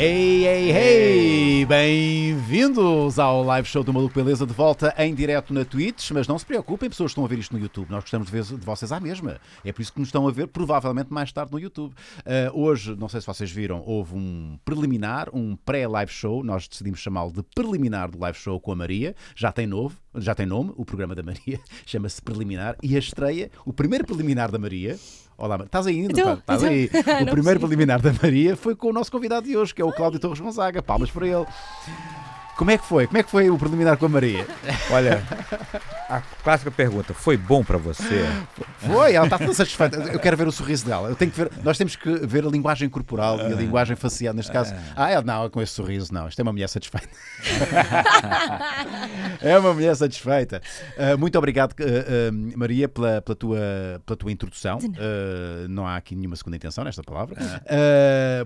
Ei, ei, ei! Bem-vindos ao live show do Maluco Beleza de volta em direto na Twitch, mas não se preocupem, pessoas estão a ver isto no YouTube. Nós gostamos de ver de vocês à mesma. É por isso que nos estão a ver provavelmente mais tarde no YouTube. Uh, hoje, não sei se vocês viram, houve um preliminar, um pré-live show. Nós decidimos chamá-lo de preliminar do live show com a Maria. Já tem novo, já tem nome, o programa da Maria chama-se Preliminar e a estreia, o primeiro preliminar da Maria Olá, estás aí ainda? Então, estás então, aí. O primeiro preliminar da Maria foi com o nosso convidado de hoje, que é o Cláudio Torres Gonzaga. Palmas para ele. Como é que foi? Como é que foi o preliminar com a Maria? Olha, a clássica pergunta, foi bom para você? Foi, ela está toda satisfeita. Eu quero ver o sorriso dela. Eu tenho que ver, nós temos que ver a linguagem corporal e a ah. linguagem facial, neste caso. Ah, ela ah, é, não, com esse sorriso não. Isto é uma mulher satisfeita. é uma mulher satisfeita. Uh, muito obrigado, uh, uh, Maria, pela, pela, tua, pela tua introdução. não há aqui nenhuma segunda intenção nesta palavra.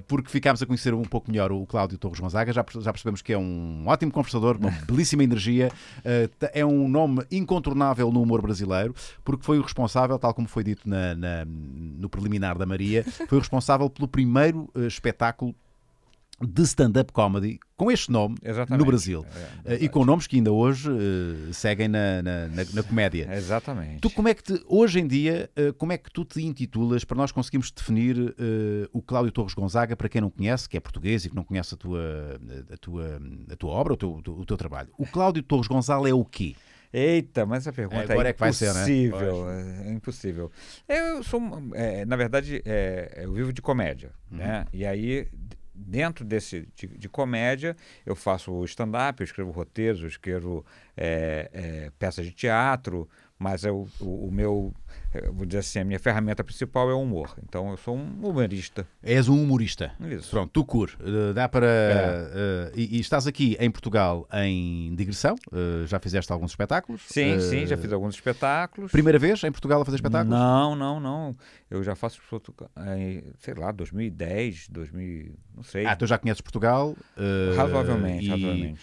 porque ficámos a conhecer um pouco melhor o Cláudio Torres Gonzaga. Já, já percebemos que é um ótimo ótimo conversador, uma belíssima energia, eh, é um nome incontornável no humor brasileiro, porque foi o responsável, tal como foi dito na, na, no preliminar da Maria, foi o responsável pelo primeiro eh, espetáculo de stand-up comedy com este nome Exatamente. no Brasil. É, é eh, e com nomes que ainda hoje uh, seguem na, na, na, na, comédia. Exatamente. Tu como é que te, hoje em dia, uh, como é que tu te intitulas para nós conseguirmos definir uh, o Cláudio Torres Gonzaga, para quem não conhece, que é português e que não conhece a tua, a tua, a tua obra, o teu, o teu trabalho. O Cláudio Torres Gonzaga é o quê? Eita, mas a pergunta é, agora é, impossível, é que vai ser, né? é impossível. Eu sou, é, na verdade, é, eu vivo de comédia, uhum. né? E aí dentro desse de, de, comédia, eu faço stand-up, eu escrevo roteiros, eu escrevo é, é, peças de teatro, mas eu, é o, o meu é, vou dizer assim, a minha ferramenta principal é o humor. Então eu sou um humorista. És um humorista. Isso. Pronto, tu cur. Eh, dá para. É. Uh, e, e, estás aqui em Portugal em digressão? Uh, já fizeste alguns espetáculos? Sim, uh, sim, já fiz alguns espetáculos. Primeira vez em Portugal a fazer espetáculos? Não, não, não. Eu já faço em, sei lá, 2010, 2000, não sei. Ah, tu já conheces Portugal? razoavelmente, e, razoavelmente.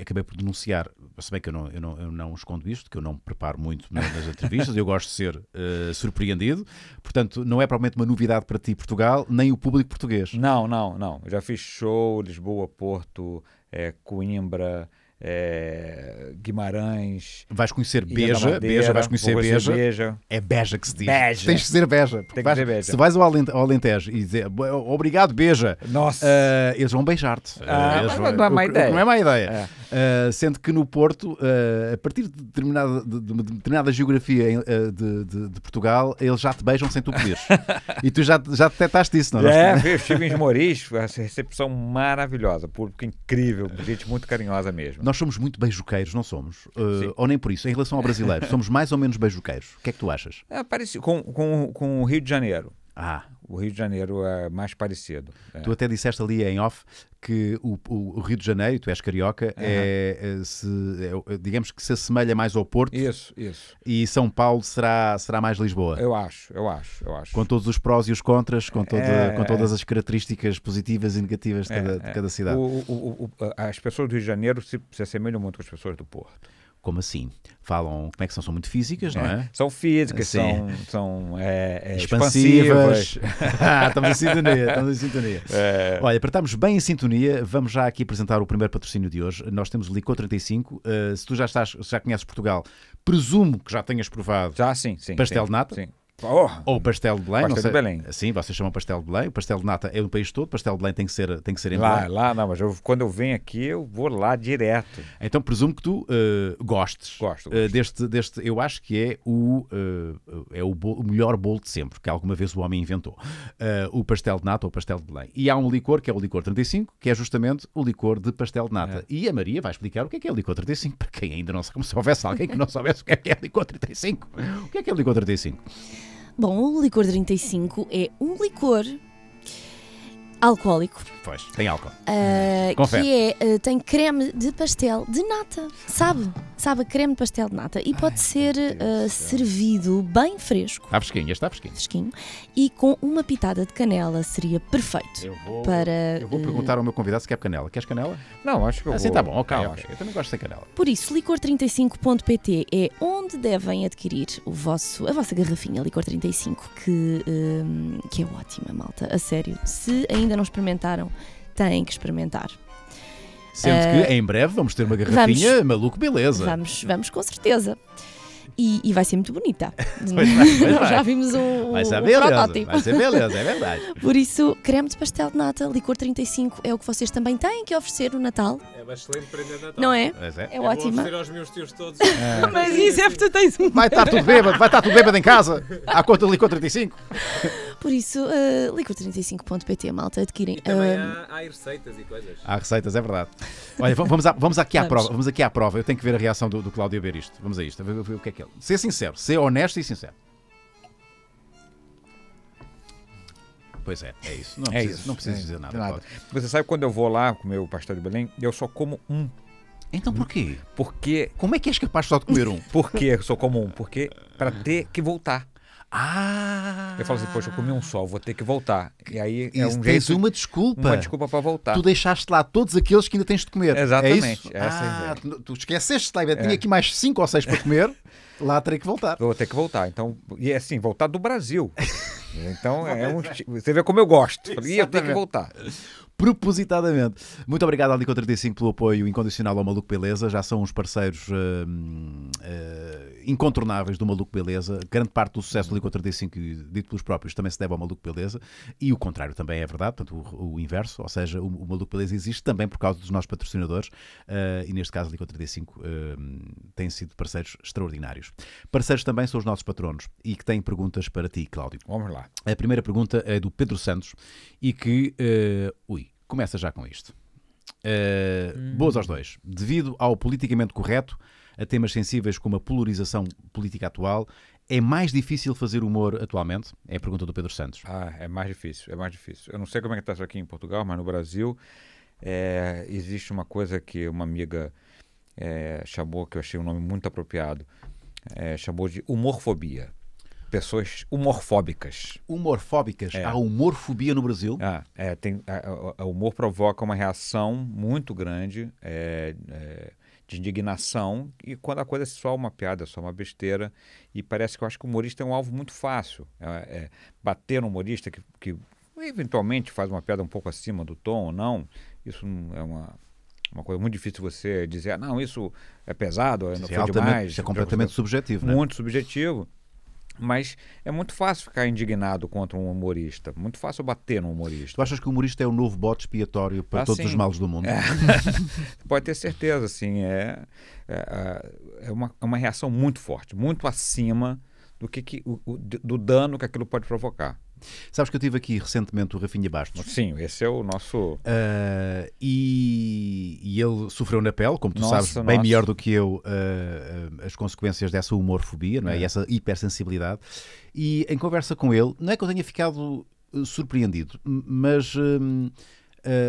acabei por denunciar, se bem que eu não, eu, não, eu não escondo isto, que eu não me preparo muito nas entrevistas, eu gosto de ser ser uh, surpreendido. Portanto, não é provavelmente uma novidade para ti Portugal, nem o público português. Não, não, não. já fiz show Lisboa, Porto, é, Coimbra, é, Guimarães. Vais conhecer Beja, Madeira, Beja, vais conhecer, Beja. Beja. É Beja que se diz. Beja. Tens de dizer Beja. Tem que vais, Beja. Se vais ao Alentejo e dizer obrigado, Beja, Nossa. Uh, eles vão beijar-te. Ah, eh, não, é má ideia. não é má ideia. Uh, sendo que no Porto, a partir de determinada, de, de determinada geografia de, de, de, Portugal, eles já te beijam sem tu pedires. e tu já, já detectaste isso, não é? É, estive em Moriz, recepção maravilhosa, público incrível, gente muito carinhosa mesmo. Nós somos muito beijoqueiros, não somos? Uh, ou nem por isso. Em relação ao brasileiro, somos mais ou menos beijoqueiros. O que é que tu achas? É, parecido com, com, com o Rio de Janeiro. Ah o Rio de Janeiro é mais parecido. É. Tu até disseste ali em off que o, o, Rio de Janeiro, tu és carioca, uhum. é, se, é, digamos que se assemelha mais ao Porto. Isso, isso. E São Paulo será, será mais Lisboa. Eu acho, eu acho, eu acho. Com todos os prós e os contras, com, todo, é, com todas é. as características positivas e negativas de, é, cada, de cada cidade. O, o, as pessoas do Rio de Janeiro se, se assemelham muito com as pessoas do Porto. Como assim? Falam, como é que são? São muito físicas, não é? é? São físicas, Sim. são, são é, é expansivas. expansivas. estamos em sintonia, estamos em sintonia. É. Olha, para estarmos bem em sintonia, vamos já aqui apresentar o primeiro patrocínio de hoje. Nós temos o Licor 35. Uh, eh, se tu já estás, já conheces Portugal, presumo que já tenhas provado já, sim, sim, pastel sim, de nata. Sim. Porra. Ou pastel de Belém. Pastel sei, de Belém. Sim, vocês chamam pastel de Belém. O pastel de nata é no país todo, o pastel de Belém tem que ser, tem que ser em lá, Belém. Lá, não, mas eu, quando eu venho aqui, eu vou lá direto. Então presumo que tu uh, gostes. Gosto. Eh, gosto. Uh, deste, deste, eu acho que é o, uh, é o, bolo, o, melhor bolo de sempre, que alguma vez o homem inventou. o pastel de nata ou pastel de Belém. E há um licor, que é o licor 35, que é justamente o licor de pastel de nata. É. E a Maria vai explicar o que é que é o licor 35, para quem ainda não sabe, como se houvesse alguém que não soubesse o que é que é o licor 35. O que é que é o licor 35? Bom, o licor 35 é um licor alcoólico. Pois, tem álcool. Uh, Que é, uh, tem creme de pastel de nata, sabe? Sabe, creme de pastel de nata. E Ai, pode ser uh, servido bem fresco. Está fresquinho, está fresquinho. Fresquinho. E com uma pitada de canela seria perfeito. Eu vou, para, eu vou eh, perguntar ao meu convidado se quer canela. Queres canela? Não, acho que eu assim vou. Assim está bom, ok. É, okay. Eu também gosto de canela. Por isso, licor35.pt é onde devem adquirir o vosso, a vossa garrafinha Licor35, que, que é ótima, malta. A sério. Se ainda ainda não experimentaram, têm que experimentar. Sendo uh, que ah, em breve vamos ter uma garrafinha vamos, maluco, beleza. Vamos, vamos com certeza. E, e vai ser muito bonita. pois vai, pois vai. Já vimos um, vai ser beleza, protótipo. Vai ser beleza, é verdade. Por isso, creme de pastel de nata, licor 35 é o que vocês também têm que oferecer no Natal. É uma excelente prenda de Natal. Não é? é, é ótima. Vou aos meus tios todos. É. Mas isso é porque tu tens um... Vai estar tudo bêbado, vai estar tudo bêbado em casa, à conta do licor 35. Por isso, uh, eh, liquor35.pt, malta, adquirem. E também uh, há, há, receitas e coisas. Há receitas, é verdade. Olha, vamos, a, vamos aqui à vamos. prova. Vamos aqui à prova. Eu tenho que ver a reação do, do Cláudio a ver isto. Vamos a isto, a ver, ver o que é que é. Ser sincero, ser honesto e sincero. Pois é, é isso. Não é isso. Não é, dizer nada. nada. Você sabe quando eu vou lá comer o pastel de Belém, eu só como um. Então por quê? Porque. Como é que és capaz só de comer um? Porque eu só como um. Porque para ter que voltar. Ah! Eu falo assim, poxa, eu comi um sol, vou ter que voltar. E aí é um tens jeito, uma desculpa. Uma desculpa para voltar. Tu deixaste lá todos aqueles que ainda tens de comer. É Exatamente. É ah, tu, tu esqueceste, tá? tinha é. aqui mais cinco ou seis para comer, lá terei que voltar. Vou ter que voltar. Então, e é assim, voltar do Brasil. Então, é um, é. você vê como eu gosto. E eu tenho que voltar propositadamente. Muito obrigado, Aldico 35, pelo apoio incondicional ao Maluco Beleza. Já são uns parceiros uh, uh, incontornáveis do Maluco Beleza. Grande parte do sucesso do Lico 35, dito pelos próprios, também se deve ao Maluco Beleza. E o contrário também é verdade, portanto, o, o inverso. Ou seja, o, o, Maluco Beleza existe também por causa dos nossos patrocinadores. Uh, e neste caso, o Lico 35 uh, tem sido parceiros extraordinários. Parceiros também são os nossos patronos e que têm perguntas para ti, Cláudio. Vamos lá. A primeira pergunta é do Pedro Santos e que, uh, ui, começa já com isto. Uh, hum. Boas aos dois. Devido ao politicamente correto, a temas sensíveis como a polarização política atual. É mais difícil fazer humor atualmente? É a pergunta do Pedro Santos. Ah, é mais difícil, é mais difícil. Eu não sei como é que está isso aqui em Portugal, mas no Brasil é, existe uma coisa que uma amiga é, chamou, que eu achei um nome muito apropriado, é, chamou de humorfobia pessoas humorfóbicas. Humorfóbicas? É. Há humorfobia no Brasil? Ah, é, tem, a, a, humor provoca uma reação muito grande é, é, de indignação, e quando a coisa é só uma piada, só uma besteira, e parece que eu acho que o humorista é um alvo muito fácil. É, é, bater no humorista que, que eventualmente faz uma piada um pouco acima do tom ou não, isso é uma, uma coisa muito difícil você dizer, ah, não, isso é pesado, é, foi é demais. Isso é completamente é subjetivo, né? Muito subjetivo. Mas é muito fácil ficar indignado contra um humorista. Muito fácil bater num humorista. Tu achas que o humorista é o novo bote expiatório para ah, todos os males do mundo? É. Pode ter certeza, assim. É, é, é, uma, é uma reação muito forte, muito acima do, que, que o, do dano que aquilo pode provocar. Sabes que eu tive aqui recentemente o Rafinha Bastos. Sim, esse é o nosso. Uh, e, e, ele sofreu na pele, como tu nossa, sabes, bem nossa. melhor do que eu, uh, as consequências dessa humorfobia não é? é. e essa hipersensibilidade. E em conversa com ele, não é que eu tenha ficado surpreendido, mas. Uh,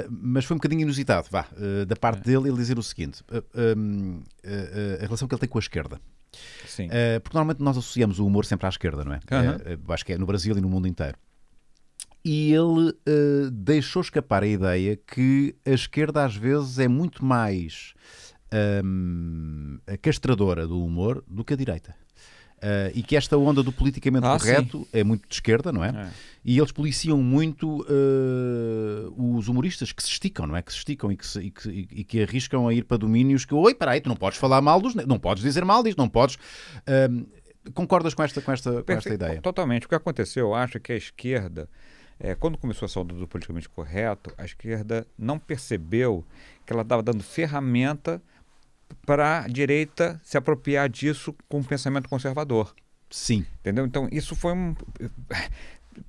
mas foi um bocadinho inusitado, vá, uh, da parte é. dele ele dizer o seguinte: uh, um, a relação que ele tem com a esquerda. Sim. Uh, porque normalmente nós associamos o humor sempre à esquerda, não é? Uhum. Uh, acho que é no Brasil e no mundo inteiro. E ele uh, deixou escapar a ideia que a esquerda às vezes é muito mais um, ehm, castradora do humor do que a direita. Uh, e que esta onda do politicamente ah, correto sim. é muito de esquerda, não é? é. E eles policiam muito uh, os humoristas que se esticam, não é? Que se esticam e que, se, e que, e que arriscam a ir para domínios que, oi, peraí, tu não podes falar mal dos. Não podes dizer mal disto, não podes. Uh, concordas com esta, com esta, com esta ideia? Totalmente. O que aconteceu, eu acho que a esquerda. É, quando começou a onda do politicamente correto, a esquerda não percebeu que ela estava dando ferramenta para a direita se apropriar disso com o pensamento conservador. Sim. Entendeu? Então, isso foi um.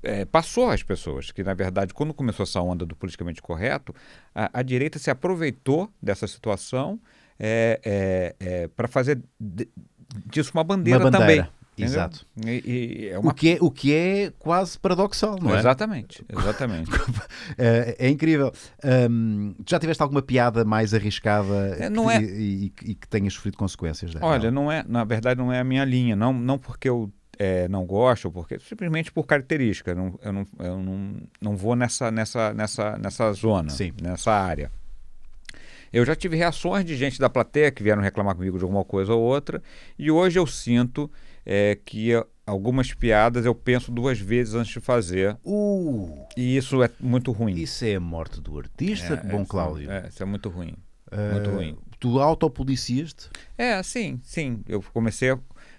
É, passou às pessoas que, na verdade, quando começou essa onda do politicamente correto, a, a direita se aproveitou dessa situação é, é, é para fazer disso uma bandeira, uma bandeira também. Entendeu? Exato. E, e é uma... o, que é, o que é quase paradoxal, não é? Exatamente, exatamente. é, é, incrível. Um, já tiveste alguma piada mais arriscada é, não que, é... E, e, que tenhas sofrido consequências dela? Olha, não é, na verdade não é a minha linha, não, não porque eu é, não gosto, porque simplesmente por característica. Não, eu não, eu não, não vou nessa, nessa, nessa, nessa zona, Sim. nessa área. Eu já tive reações de gente da plateia que vieram reclamar comigo de alguma coisa ou outra, e hoje eu sinto é que algumas piadas eu penso duas vezes antes de fazer. Uh, e isso é muito ruim. Isso é a morte do artista, é, bom é, Cláudio. É, isso é muito ruim. Ah, muito ruim. Tu autopoliciaste? É, sim, sim. Eu comecei a,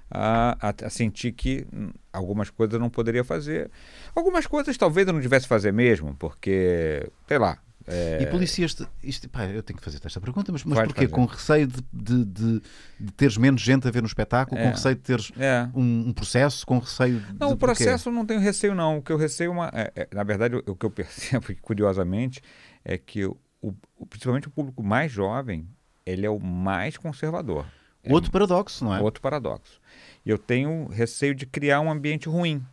a, a, sentir que algumas coisas eu não poderia fazer. Algumas coisas talvez eu não tivesse fazer mesmo, porque, sei lá, é... E polícias, isto, pá, eu tenho que fazer esta pergunta, mas, mas claro, porquê? Claro. Com receio de, de, de, de, teres menos gente a ver no espetáculo, é. com receio de teres é. um, um, processo, com receio Não, o processo não tenho receio, não. O que eu receio, é uma, é, é, na verdade, o, o, que eu percebo, curiosamente, é que o, o, principalmente o público mais jovem, ele é o mais conservador. Outro paradoxo, não é? Outro paradoxo. E eu tenho receio de criar um ambiente ruim,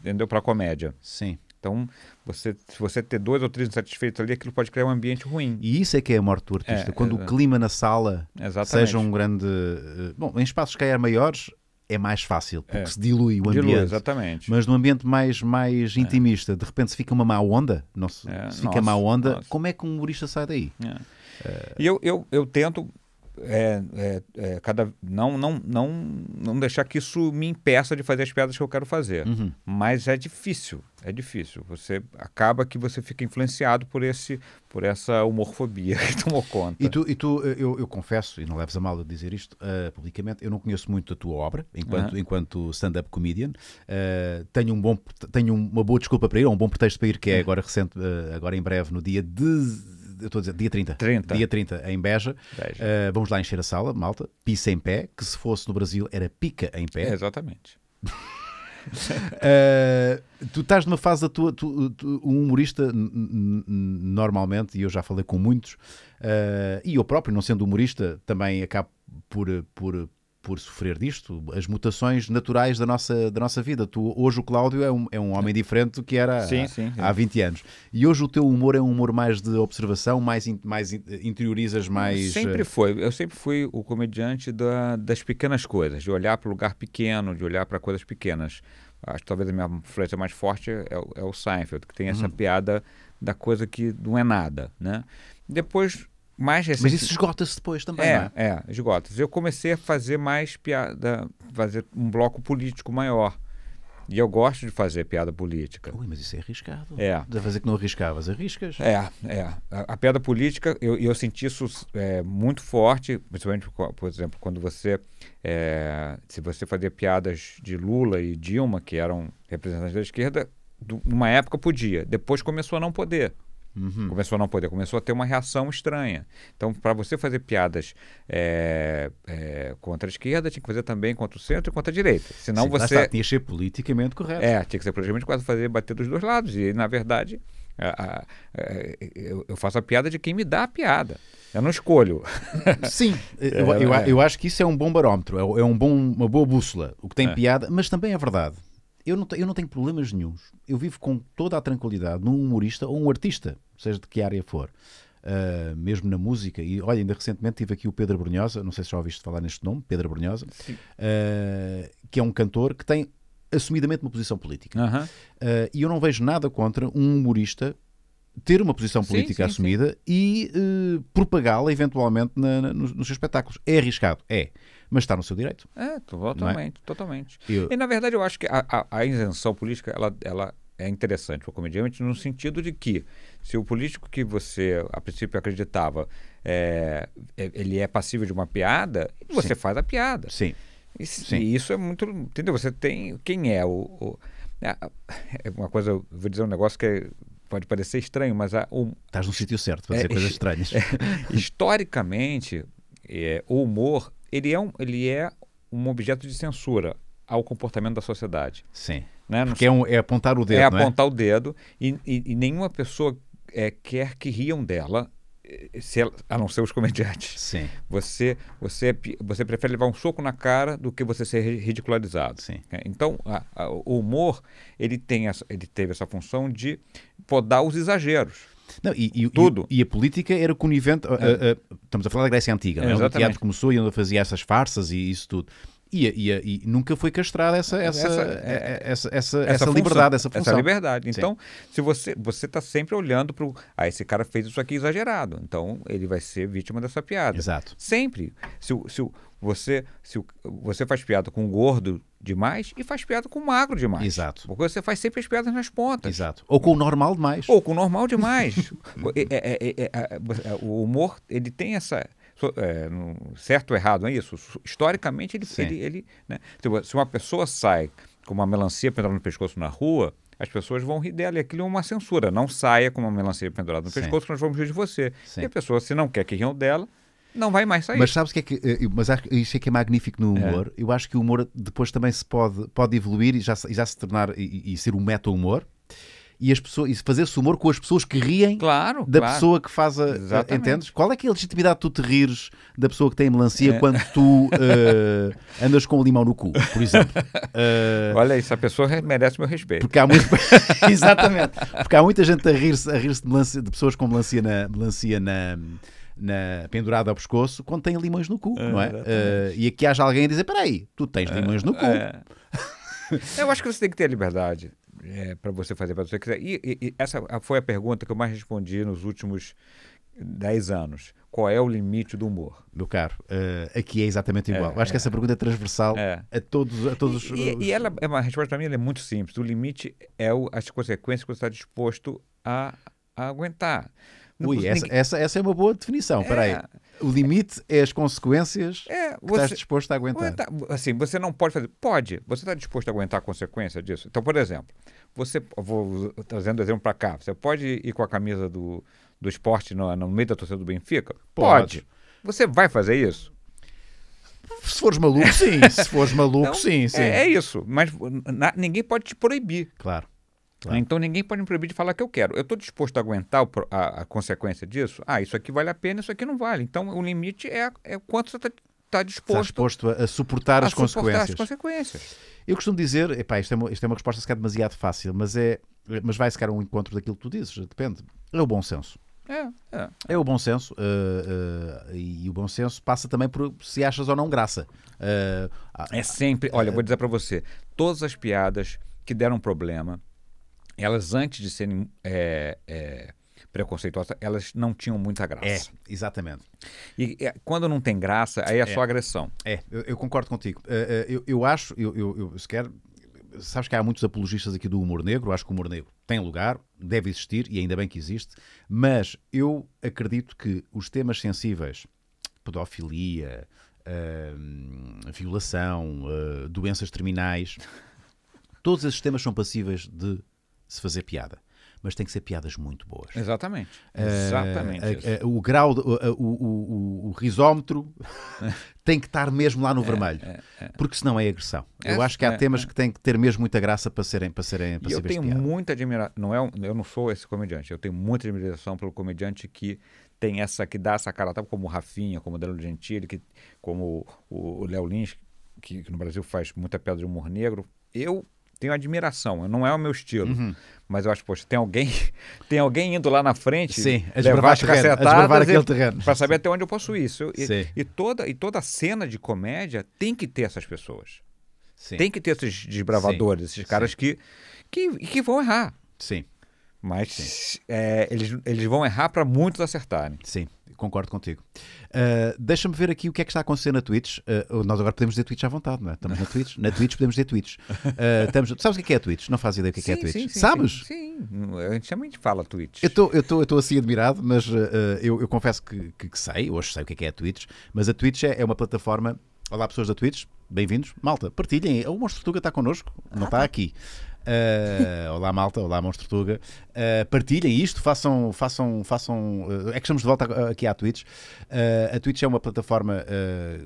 entendeu? Para comédia. Sim então, você, se você ter dois ou três insatisfeitos ali, aquilo pode criar um ambiente ruim. E isso é que é a morte do artista. É, Quando é, o clima na sala exatamente. seja um grande. Eh, bom, em espaços que maiores, é mais fácil, porque é. se dilui o ambiente. Dilui, exatamente. Mas num ambiente mais, mais é. intimista, é. de repente se fica uma má onda, não se, é. se fica nossa, má onda, nossa. como é que um humorista sai daí? É. E eu, eu, eu tento é, é, é, cada não, não não não deixar que isso me impeça de fazer as piadas que eu quero fazer uhum. mas é difícil é difícil você acaba que você fica influenciado por esse por essa homofobia que tomou conta e tu, e tu eh, eu, eu confesso e não leves a mal de dizer isto uh, publicamente eu não conheço muito a tua obra enquanto uhum. enquanto stand-up comedian uh, tenho um bom tenho uma boa desculpa para ir ou um bom pretexto para ir que é uhum. agora recente uh, agora em breve no dia de eu estou a dizer, dia 30. 30. Dia 30 em Beja. Beja. Uh, vamos lá encher a sala, malta. Pisa em pé, que se fosse no Brasil era pica em pé. É, exatamente. uh, tu estás numa fase da tua. Tu, tu, um humorista, normalmente, e eu já falei com muitos, uh, e eu próprio, não sendo humorista, também acabo por, por, por sofrer disto, as mutações naturais da nossa, da nossa vida. Tu, hoje o Cláudio é um, é um homem é. diferente do que era sim, há, sim, há 20 anos. E hoje o teu humor é um humor mais de observação, mais, in, mais interiorizas mais. Sempre eh, foi. Eu sempre fui o comediante da, das pequenas coisas, de olhar para o lugar pequeno, de olhar para coisas pequenas. Acho que talvez a minha influência mais forte é, é o Seinfeld, que tem essa uhum. piada da coisa que não é nada, né? Depois mais recente... Mas isso esgota-se depois também, é, não é? É, esgota-se. Eu comecei a fazer mais piada, fazer um bloco político maior. E eu gosto de fazer piada política. Ui, mas isso é arriscado. É. Deve fazer que não arriscavas, arriscas. É, é. A, a piada política, eu, eu senti isso é, muito forte, principalmente, por exemplo, quando você. É, se você fazia piadas de Lula e Dilma, que eram representantes da esquerda, numa época podia, depois começou a não poder. Uhum. Começou a não poder, começou a ter uma reação estranha. Então, para você fazer piadas é, é, contra a esquerda, tinha que fazer também contra o centro e contra a direita. Senão Sim, você. Tinha que ser politicamente correto. É, tinha que ser politicamente correto, fazer bater dos dois lados. E, na verdade, a, a, a, eh, eu, eu faço a piada de quem me dá a piada. Eu não escolho. Sim, eu, eu, é, eu, é. acho que isso é um bom barômetro, é, é, um bom, uma boa bússola. O que tem é. piada, mas também é verdade eu não, eu não tenho problemas nenhums. Eu vivo com toda a tranquilidade num humorista ou um artista, seja de que área for. Uh, mesmo na música, e olha, ainda recentemente tive aqui o Pedro Brunhosa, não sei se já ouviste falar neste nome, Pedro Brunhosa, uh, que é um cantor que tem assumidamente uma posição política. Uh, e eu não vejo nada contra um humorista ter uma posição política sim, sim, assumida sim. e propagá-la eventualmente na, na, nos, nos seus espetáculos. É arriscado, é mas está no seu direito. É, totalmente, é? totalmente. Eu... E na verdade eu acho que a, a, a isenção política, ela, ela é interessante para o comediante no sentido de que se o político que você a princípio acreditava é, é ele é passível de uma piada, você Sim. faz a piada. Sim. E, Sim. e, isso é muito, entendeu? Você tem quem é o, o é uma coisa, eu vou dizer um negócio que é, pode parecer estranho, mas há um, estás no sítio certo para dizer é, coisas estranhas. É, historicamente, é, o humor ele é um, ele é um objeto de censura ao comportamento da sociedade. Sim. Né? Porque é, um, é, apontar o dedo. É né? apontar é? o dedo e, e, e nenhuma pessoa é, quer que riam dela, eh, se ela, a não ser os comediantes. Sim. Você, você, é você prefere levar um soco na cara do que você ser ridicularizado. Sim. É, então, a, a, o humor ele, tem essa, ele teve essa função de podar os exageros. Não, e, e, Tudo. E, e, a política era conivente. É. A, a, estamos a falar da Grécia Antiga, é, o teatro começou e onde fazia essas farsas e isso tudo. E, e, e, nunca foi castrada essa essa essa, essa, é, é, essa, essa liberdade essa função essa liberdade então Sim. se você você está sempre olhando para ah esse cara fez isso aqui exagerado então ele vai ser vítima dessa piada exato sempre se, se você se você faz piada com um gordo demais e faz piada com magro demais. Exato. Porque você faz sempre as piadas nas pontas. Exato. Ou com o normal demais. Ou com o normal demais. é, é, é, o humor, ele tem essa... certo ou errado, não é isso? Historicamente, ele... ele, ele né? Se uma pessoa sai com uma melancia pendurada no pescoço na rua, as pessoas vão rir dela. E aquilo é uma censura. Não saia com uma melancia pendurada no Sim. pescoço que nós vamos rir de você. Sim. E a pessoa, se não quer que riam dela, não vai mais sair. Mas sabes o que é que. Eh, mas acho, isto é que é magnífico no é. humor. É. Eu acho que o humor depois também se pode, pode evoluir e já, e já se tornar e, e ser um meta-humor e, as pessoas, e fazer-se humor com as pessoas que riem claro, da claro. pessoa que faz a. Exatamente. Entendes? Qual é que é a legitimidade de tu te rires da pessoa que tem melancia é. quando tu uh, andas com o limão no cu, por exemplo? Uh, Olha, isso a pessoa merece o meu respeito. Porque há muito... Exatamente. Porque há muita gente a rir-se a rir de, de pessoas com melancia na, melancia na, na, pendurada ao pescoço quando tem limões no cu, é, não é? Uh, e aqui haja alguém a dizer: peraí, tu tens é, limões no cu. É. Eu acho que você tem que ter liberdade é, para você fazer para você quiser. E, e, e, essa foi a pergunta que eu mais respondi nos últimos 10 anos. Qual é o limite do humor? Meu caro, uh, aqui é exatamente igual. É, eu acho é. que essa pergunta é transversal a todos, a todos e, os, e, E ela, é uma resposta para mim é muito simples. O limite é o, as consequências que você está disposto a, a aguentar. Ui, ninguém... essa, essa, essa, é uma boa definição. Espera é. aí. O limite é as consequências é, você, que estás disposto a aguentar. assim, você não pode fazer. Pode. Você está disposto a aguentar a consequência disso? Então, por exemplo, você. Vou trazendo exemplo para cá. Você pode ir com a camisa do, do esporte no, no meio da torcida do Benfica? Pode. pode. Você vai fazer isso? Se fores maluco, sim. Se fores maluco, então, sim, sim. É, é, isso. Mas na, ninguém pode te proibir. Claro. Claro. Então ninguém pode me proibir de falar que eu quero. Eu estou disposto a aguentar o, a, a, consequência disso? Ah, isso aqui vale a pena, isso aqui não vale. Então o limite é, é quanto você está tá, tá disposto, está disposto a, a suportar, a as, suportar consequências. as consequências. Eu costumo dizer, epá, isto é, uma, isto é uma resposta se é demasiado fácil, mas, é, mas vai se um encontro daquilo que tu dizes, depende. É o bom senso. É, é. é, é o bom senso. Uh, uh, e o bom senso passa também por se achas ou não graça. Uh, é sempre. Olha, vou dizer para você: todas as piadas que deram problema, elas antes de serem é, é, preconceituosas, elas não tinham muita graça. É, exatamente. E é, quando não tem graça, aí é, só é. agressão. É, eu, eu concordo contigo. É, é, eu, eu acho, eu, eu, eu sequer. Sabes que há muitos apologistas aqui do humor negro, acho que o humor negro tem lugar, deve existir e ainda bem que existe, mas eu acredito que os temas sensíveis, pedofilia, uh, violação, hum, doenças terminais, todos esses temas são passíveis de se fazer piada. Mas tem que ser piadas muito boas. Exatamente. Eh, Exatamente. Uh, uh, uh, o grau, de, o, eh, o, o, risómetro tem que estar mesmo lá no é, vermelho. É, é. Porque senão é agressão. eu acho que há temas que têm que ter mesmo muita graça para serem para serem para e Eu tenho piada. muita admiração. Não é, um, eu não sou esse comediante. Eu tenho muita admiração pelo comediante que tem essa, que dá essa cara, como o Rafinha, como o Danilo Gentili, que, como o Léo Lins, que, que no Brasil faz muita piada de humor negro. Eu tenho admiração, não é o meu estilo. Uhum. Mas eu acho, poxa, tem alguém, tem alguém indo lá na frente, Sim, é levar as é cacetadas para saber até onde eu posso ir. Isso, e, e, toda, e toda cena de comédia tem que ter essas pessoas. Sim. Tem que ter esses desbravadores, Sim. esses caras que, que, que vão errar. Sim. Mas é, eles, eles vão errar para muitos acertarem. Sim concordo contigo. Uh, Deixa-me ver aqui o que é que está a acontecer na Twitch. Uh, nós agora podemos dizer Twitch à vontade, não é? Estamos na Twitch. Na Twitch podemos dizer Twitch. Uh, estamos... Sabes o que é, que é Twitch? Não faz ideia o que é, sim, que é Twitch. Sim, sim, Sabes? Sim, a gente também fala Twitch. Eu estou assim admirado, mas eu, eu, confesso que, que, que, sei, hoje sei o que é, que é a Twitch, mas a Twitch é, é uma plataforma. Olá, pessoas da Twitch, bem-vindos. Malta, partilhem. O Monstro Tuga está connosco, não está aqui. Uh, olá, malta. Olá, Monstro Tuga. Uh, partilhem isto, façam. façam, façam uh, é que estamos de volta aqui à Twitch. a Twitch é uma plataforma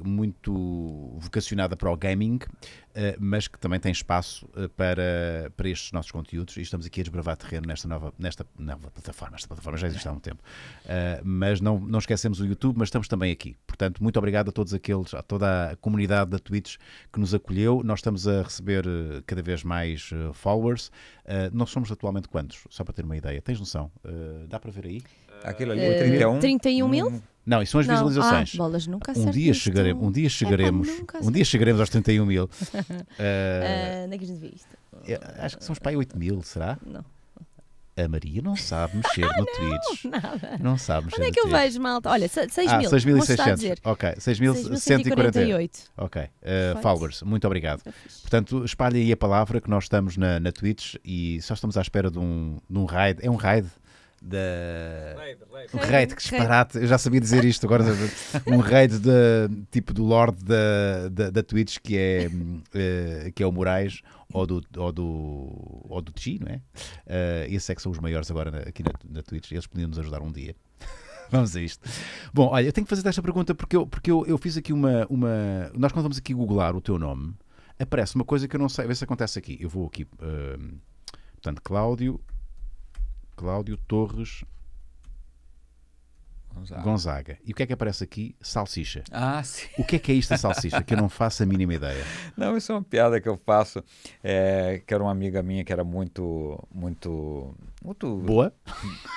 muito vocacionada para o gaming. Eh, mas que também tem espaço eh, para, para estes nossos conteúdos e estamos aqui a desbravar terreno nesta nova, nesta nova plataforma. Esta plataforma já existe há um tempo. Eh, mas não, não esquecemos o YouTube, mas estamos também aqui. Portanto, muito obrigado a todos aqueles, a toda a comunidade da Twitch que nos acolheu. Nós estamos a receber cada vez mais followers. nós somos atualmente quantos? Só para ter uma ideia. Tens noção? dá para ver aí? Aquilo ali, uh, 31. 31 mil? Não, isso são as não. visualizações. Ah, bolas, nunca um dia isto. chegaremos, Um dia chegaremos, é, um dia chegaremos aos 31 mil. uh, eh, ah, não é que a gente vê isto. É, acho que somos para aí 8 mil, será? Não. A Maria não sabe mexer no Twitch. Nada. Não sabe mexer Onde é que eu Twitch. vejo, malta? Olha, 6 ah, mil. 6.600. Ok, 6.148. Ok, uh, followers, muito obrigado. Portanto, espalha aí a palavra que nós estamos na, na Twitch e só estamos à espera de um, de um raid. É um raid? da. Raid, raid. Um raid, que disparate. Eu já sabia dizer isto agora. um raid de, tipo do Lord da, da, da Twitch, que é, eh, que é o Moraes, ou do, ou do, ou do Chi, não é? Eh, esse esses é que são os maiores agora aqui na, na Twitch. Eles podiam nos ajudar um dia. Vamos a isto. Bom, olha, eu tenho que fazer esta pergunta porque eu, porque eu, eu fiz aqui uma, uma. Nós, quando vamos aqui googlar o teu nome, aparece uma coisa que eu não sei. Vê se acontece aqui. Eu vou aqui. Uh, portanto, Cláudio Cláudio Torres Gonzaga. Gonzaga. E o que é que aparece aqui? Salsicha. Ah, sim. O que é que é isto da salsicha? que eu não faço a mínima ideia. Não, isso é uma piada que eu faço. É, que era uma amiga minha que era muito, muito, muito... Boa?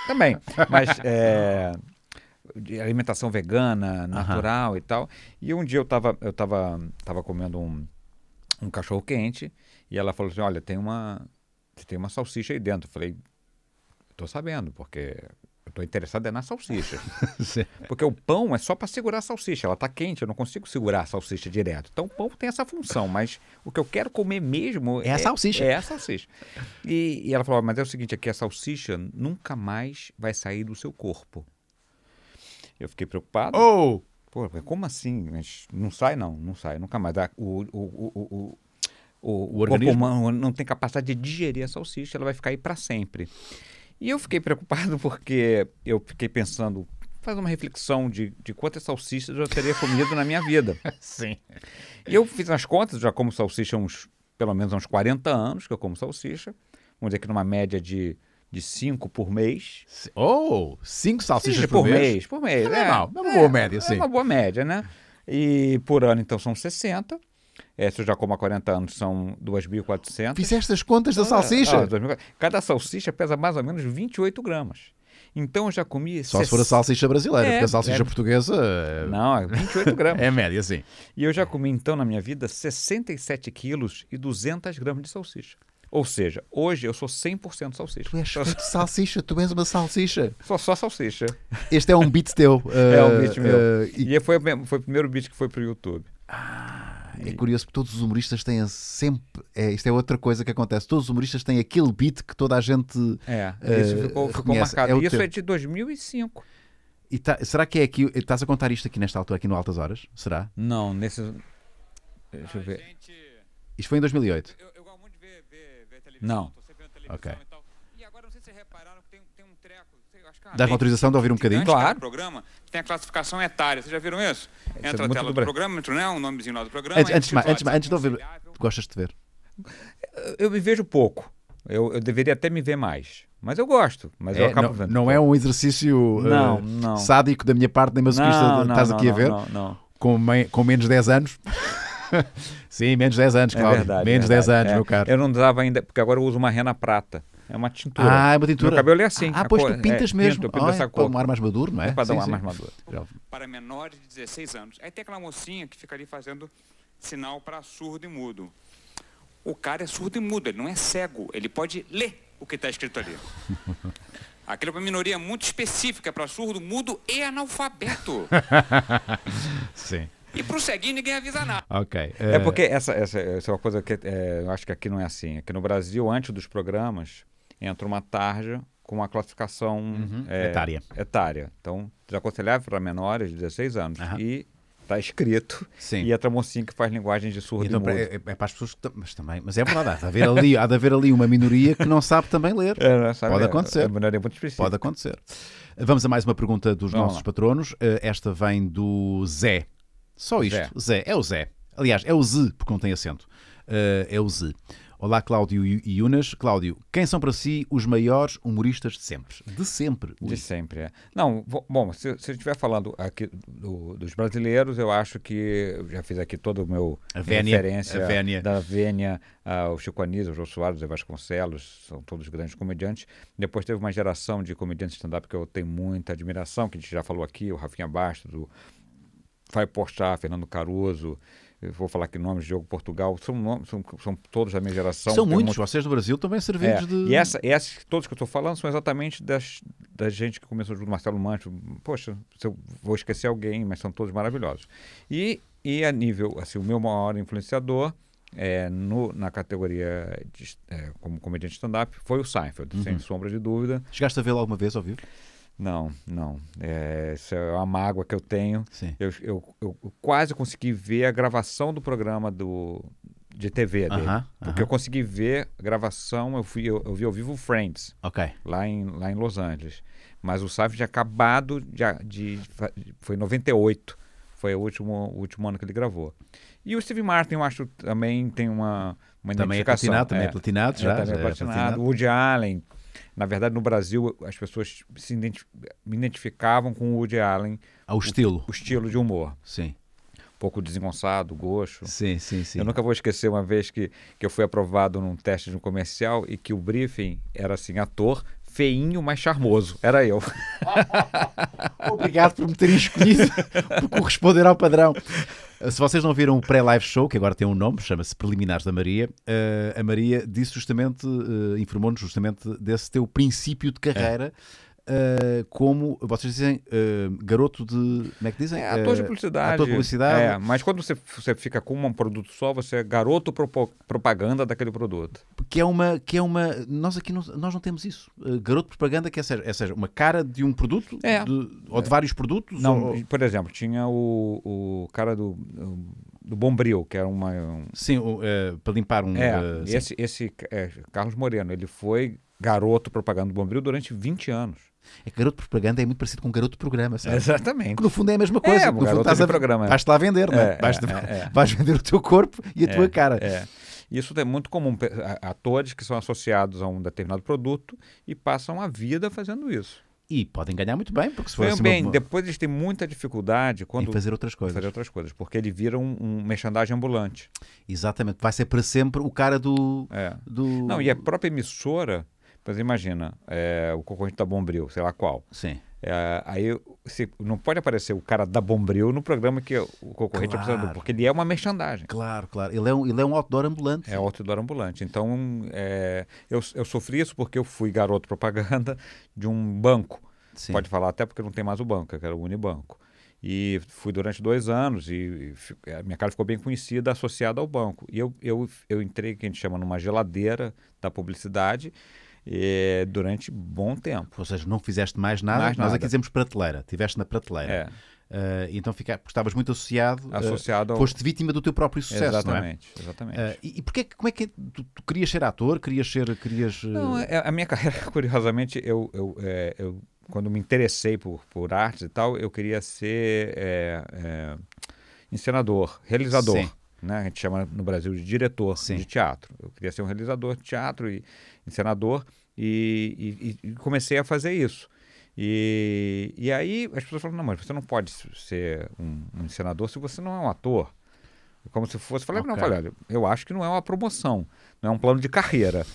Também. Mas é, alimentação vegana, natural uh -huh. e tal. E um dia eu estava eu tava, tava comendo um, um cachorro quente e ela falou assim, olha, tem uma, tem uma salsicha aí dentro. Eu falei, Estou sabendo, porque eu estou interessado é na salsicha. porque o pão é só para segurar a salsicha. Ela está quente, eu não consigo segurar a salsicha direto. Então o pão tem essa função, mas o que eu quero comer mesmo é, é a salsicha. É a salsicha. E, e ela falou: mas é o seguinte, aqui é a salsicha nunca mais vai sair do seu corpo. Eu fiquei preocupado. Oh! Pô, como assim? Mas não sai, não, não sai, nunca mais. O, o, o, o, o, o, o corpo humano não tem capacidade de digerir a salsicha, ela vai ficar aí para sempre. E eu fiquei preocupado porque eu fiquei pensando, faz uma reflexão de, de quantas salsichas eu teria comido na minha vida. Sim. E eu fiz as contas, já como salsicha uns, pelo menos uns 40 anos que eu como salsicha. Vamos dizer que numa média de, de 5 por mês. Ou oh, 5 salsichas por, por mês. mês? Por mês, é. é. Normal, é, é uma boa média, é sim. É uma boa média, né? E por ano, então, são 60. É, Essas já como há 40 anos são 2.400. Fizeste as contas da ah, salsicha? Ah, cada salsicha pesa mais ou menos 28 gramas. Então eu já comi. Só se for a salsicha brasileira, é, porque a salsicha é... portuguesa. É... Não, é 28 gramas. é média, sim. E eu já comi, então, na minha vida, 67 quilos e 200 gramas de salsicha. Ou seja, hoje eu sou 100% salsicha. Tu és salsicha, tu és uma salsicha. Sou só salsicha. Este é um beat teu. Uh, é um beat eh, meu. Uh, e, e foi, foi o primeiro beat que foi para o YouTube. Ah é curioso que todos os humoristas têm sempre. É, isto é outra coisa que acontece. Todos os humoristas têm aquele beat que toda a gente. É, uh, isso ficou, ficou marcado. É e isso teu. é de 2005. E tá, será que é aqui? Estás a contar isto aqui nesta altura, aqui no Altas Horas? Será? Não, nesse. Deixa eu ver. Gente... Isto foi em 2008. Eu, eu gosto muito de ver, ver, ver televisão. Não. Ok dá Dá autorização de ouvir um bocadinho? Claro. programa tem a classificação etária, vocês já viram isso? É entra a tela do, programa, entra né, um nomezinho lá do programa. Antes, antes, antes, antes de ouvir, gostas de ver? Eu me vejo pouco. Eu, eu deveria até me ver mais. Mas eu gosto, mas é, eu acabo não, vendo. Não é um exercício uh, não, uh, não. sádico da minha parte, nem masoquista, não, não, estás aqui a ver? Não, não. Com, me, com menos de 10 anos. Sim, menos de 10 anos, é Cláudio. É verdade, menos é de 10 anos, meu caro. Eu não usava ainda, porque agora eu uso uma rena prata. É uma tintura. Ah, é uma tintura. Meu cabelo é assim. Ah, pois cor, tu pintas é, mesmo. Pinto, pinto ah, é, para um ar mais maduro, não é? é para sim, dar um sim. ar mais maduro. Para menores de 16 anos. Aí tem aquela mocinha que fica ali fazendo sinal para surdo e mudo. O cara é surdo e mudo, ele não é cego. Ele pode ler o que está escrito ali. Aquilo é uma minoria muito específica, para surdo, mudo e analfabeto. sim. E pro ceguinho ninguém avisa nada. Ok. É, é porque essa, essa, essa, é uma coisa que é, eu acho que aqui não é assim. Aqui no Brasil, antes dos programas, entra uma tarja com uma classificação uhum. é, etária. etária. Então, desaconselhável para menores de 16 anos. Uhum. E está escrito. Sim. E entra mocinho que faz linguagem de surdo então, É, é para as pessoas que mas também. Mas é verdade, há de, haver ali, há de haver ali uma minoria que não sabe também ler. É, sabe, Pode é, acontecer. É, minoria muito específica. Pode acontecer. Vamos a mais uma pergunta dos Vamos nossos lá. patronos. Eh, esta vem do Zé. Só isto. Zé. Zé. É o Zé. Aliás, é o Z, porque não tem acento. Eh, é o Z. Olá, Cláudio e Unas. Cláudio, quem são para si os maiores humoristas de sempre? De sempre. Ui. De sempre, é. Não, bom, se, se eu estiver falando aqui do, dos brasileiros, eu acho que já fiz aqui todo o meu a referência a da Vênia, uh, ah, o Chico Anísio, o João Soares, o Vasconcelos, são todos grandes comediantes. Depois teve uma geração de comediantes stand-up que eu tenho muita admiração, que a gente já falou aqui, o Rafinha Bastos, o Fai Porchat, Fernando Caruso, eu vou falar que nomes de jogo Portugal, são, nomes, são, são todos da minha geração. São muitos, um vocês do Brasil também serviram é, de. E essa, todos que eu estou falando são exatamente das, da gente que começou junto, Marcelo Mancho. Poxa, eu vou esquecer alguém, mas são todos maravilhosos. E, e a nível, assim, o meu maior influenciador. É, no, na categoria de, é, como comediante stand-up foi o Seinfeld, uhum. sem sombra de dúvida. Chegaste a vê-lo alguma vez ao vivo? Não, não. É, isso é uma mágoa que eu tenho. Eu, eu, eu, quase consegui ver a gravação do programa do, de TV dele. Uh -huh, porque uh -huh. eu consegui ver a gravação, eu, fui, eu, eu vi ao vivo Friends. Ok. Lá em, lá em Los Angeles. Mas o Sávio tinha acabado de, de, Foi em 98. Foi o último, o último ano que ele gravou. E o Steve Martin, eu acho, também tem uma, uma também É platinado, também é, é platinado é, já. também é platinado. É platinado. Woody Allen na verdade, no Brasil, as pessoas se identif me identificavam com o Woody Allen. Ao ah, o estilo. O, o estilo de humor. Sim. Um pouco desengonçado, gosto. Sim, sim, sim. Eu nunca vou esquecer uma vez que, que eu fui aprovado num teste de um comercial e que o briefing era assim, ator, feinho, mas charmoso. Era eu. Obrigado por me terem escolhido, por corresponder ao padrão. Eh, se vocês não viram o pré-live show, que agora tem um nome, chama-se Preliminares da Maria, uh, a Maria disse justamente, uh, informou-nos justamente desse teu princípio de carreira. É Uh, como vocês dizem, uh, garoto de. Como é que dizem? É, ator de eh, publicidade. Ator de publicidade. É, mas quando você, você fica com um produto só, você é garoto propaganda daquele produto. Que é uma. Que é uma nós aqui não, nós não temos isso. Uh, garoto propaganda, que é, seja, é seja uma cara de um produto, é. de, ou de vários produtos. Não, ou... por exemplo, tinha o, o cara do. do Bombril, que era uma. Um... Sim, para limpar um. É, esse esse é, Carlos Moreno, ele foi garoto propaganda do Bombril durante 20 anos. É que garoto de propaganda é muito parecido com garoto de programa, sabe? Exatamente. Que no fundo é a mesma coisa. É, no fundo estás a, programa. Vais-te lá vender, não é? é, é vais, é, é vais, vender o teu corpo e a é, tua cara. É. Isso é muito comum. Atores que são associados a um determinado produto e passam a vida fazendo isso. E podem ganhar muito bem, porque se for assim, bem, uma... depois eles têm muita dificuldade quando em fazer outras coisas. Fazer outras coisas, porque ele vira um, um merchandising ambulante. Exatamente, vai ser para sempre o cara do, é. do... Não, e a própria emissora mas imagina, é, o concorrente da Bombril, sei lá qual. Sim. É, aí se, não pode aparecer o cara da Bombril no programa que o concorrente claro. é apresentador, porque ele é uma merchandising. Claro, claro. Ele é um, ele é um outdoor ambulante. É outdoor ambulante. Então, é, eu, eu sofri isso porque eu fui garoto propaganda de um banco. Sim. Pode falar até porque não tem mais o banco, que era o Unibanco. E fui durante dois anos e, e é, a minha cara ficou bem conhecida associada ao banco. E eu, eu, eu entrei, que a gente chama, numa geladeira da publicidade é, durante bom tempo. Ou seja, não fizeste mais nada, mais nós aqui dizemos prateleira, estiveste na prateleira. É. Uh, então fica, estavas muito associado, eh, associado uh, ao... foste vítima do teu próprio sucesso, exatamente, é? Exatamente. Uh, e, e porque, como é que é, tu, tu, querias ser ator? Querias ser. Querias, não, é, a minha carreira, curiosamente, eu, eu, é, eu quando me interessei por, por artes e tal, eu queria ser encenador, realizador. Sim né? A gente chama no Brasil de diretor Sim. de teatro. Eu queria ser um realizador de teatro e encenador e, e, e comecei a fazer isso. E, e aí as pessoas falam, não, mas você não pode ser um, um encenador se você não é um ator. É como se fosse, falei, okay. não, falei, olha, eu acho que não é uma promoção, não é um plano de carreira.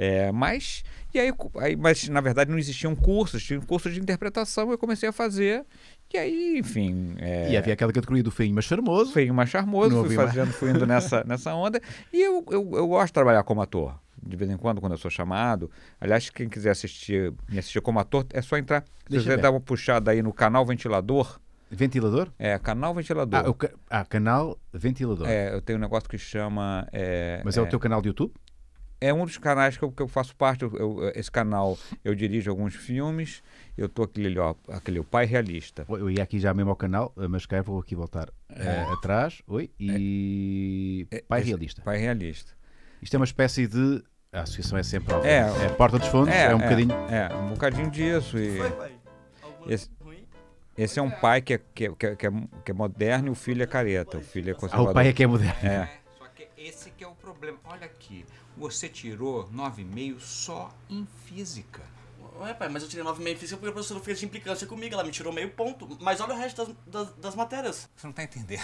É, mas e aí, aí, mas na verdade não existiam cursos, tinha um curso de interpretação, eu comecei a fazer. E aí, enfim. É... E havia aquela categoria do feio mais charmoso. feio mais charmoso, fui fazendo, mais. fui indo nessa, nessa onda. E eu, eu, eu gosto de trabalhar como ator de vez em quando, quando eu sou chamado. Aliás, quem quiser assistir, me assistir como ator, é só entrar. Deixa você dar uma puxada aí no canal Ventilador. Ventilador? É, canal Ventilador. Ah, ca... ah canal Ventilador. É, eu tenho um negócio que chama. É, Mas é, é, o teu canal do YouTube? é um dos canais que eu, que eu faço parte. Eu, eu, esse canal eu dirijo alguns filmes. Eu estou aquele, ó, aquele o pai realista. Eu ia aqui já mesmo ao canal, eh, mas cá vou aqui voltar é. uh, atrás. Oi. E. É, é pai realista. Pai realista. Isto é uma espécie de. A associação é sempre óbvia. É, é porta dos fundos, é, é um é. bocadinho. É, um bocadinho disso. E... Esse... Esse é um pai que é, que, é, que, é, que é moderno e o filho é careta. O filho é conservador. Ah, o pai é que é moderno. É. Só que esse que é o problema. Olha aqui. Você tirou 9,5 só em física. Ué, pai, mas eu tirei 9,5 em física porque a professora fez implicância comigo, ela me tirou meio ponto. Mas olha o resto das, das, das matérias. Você não tá entendendo.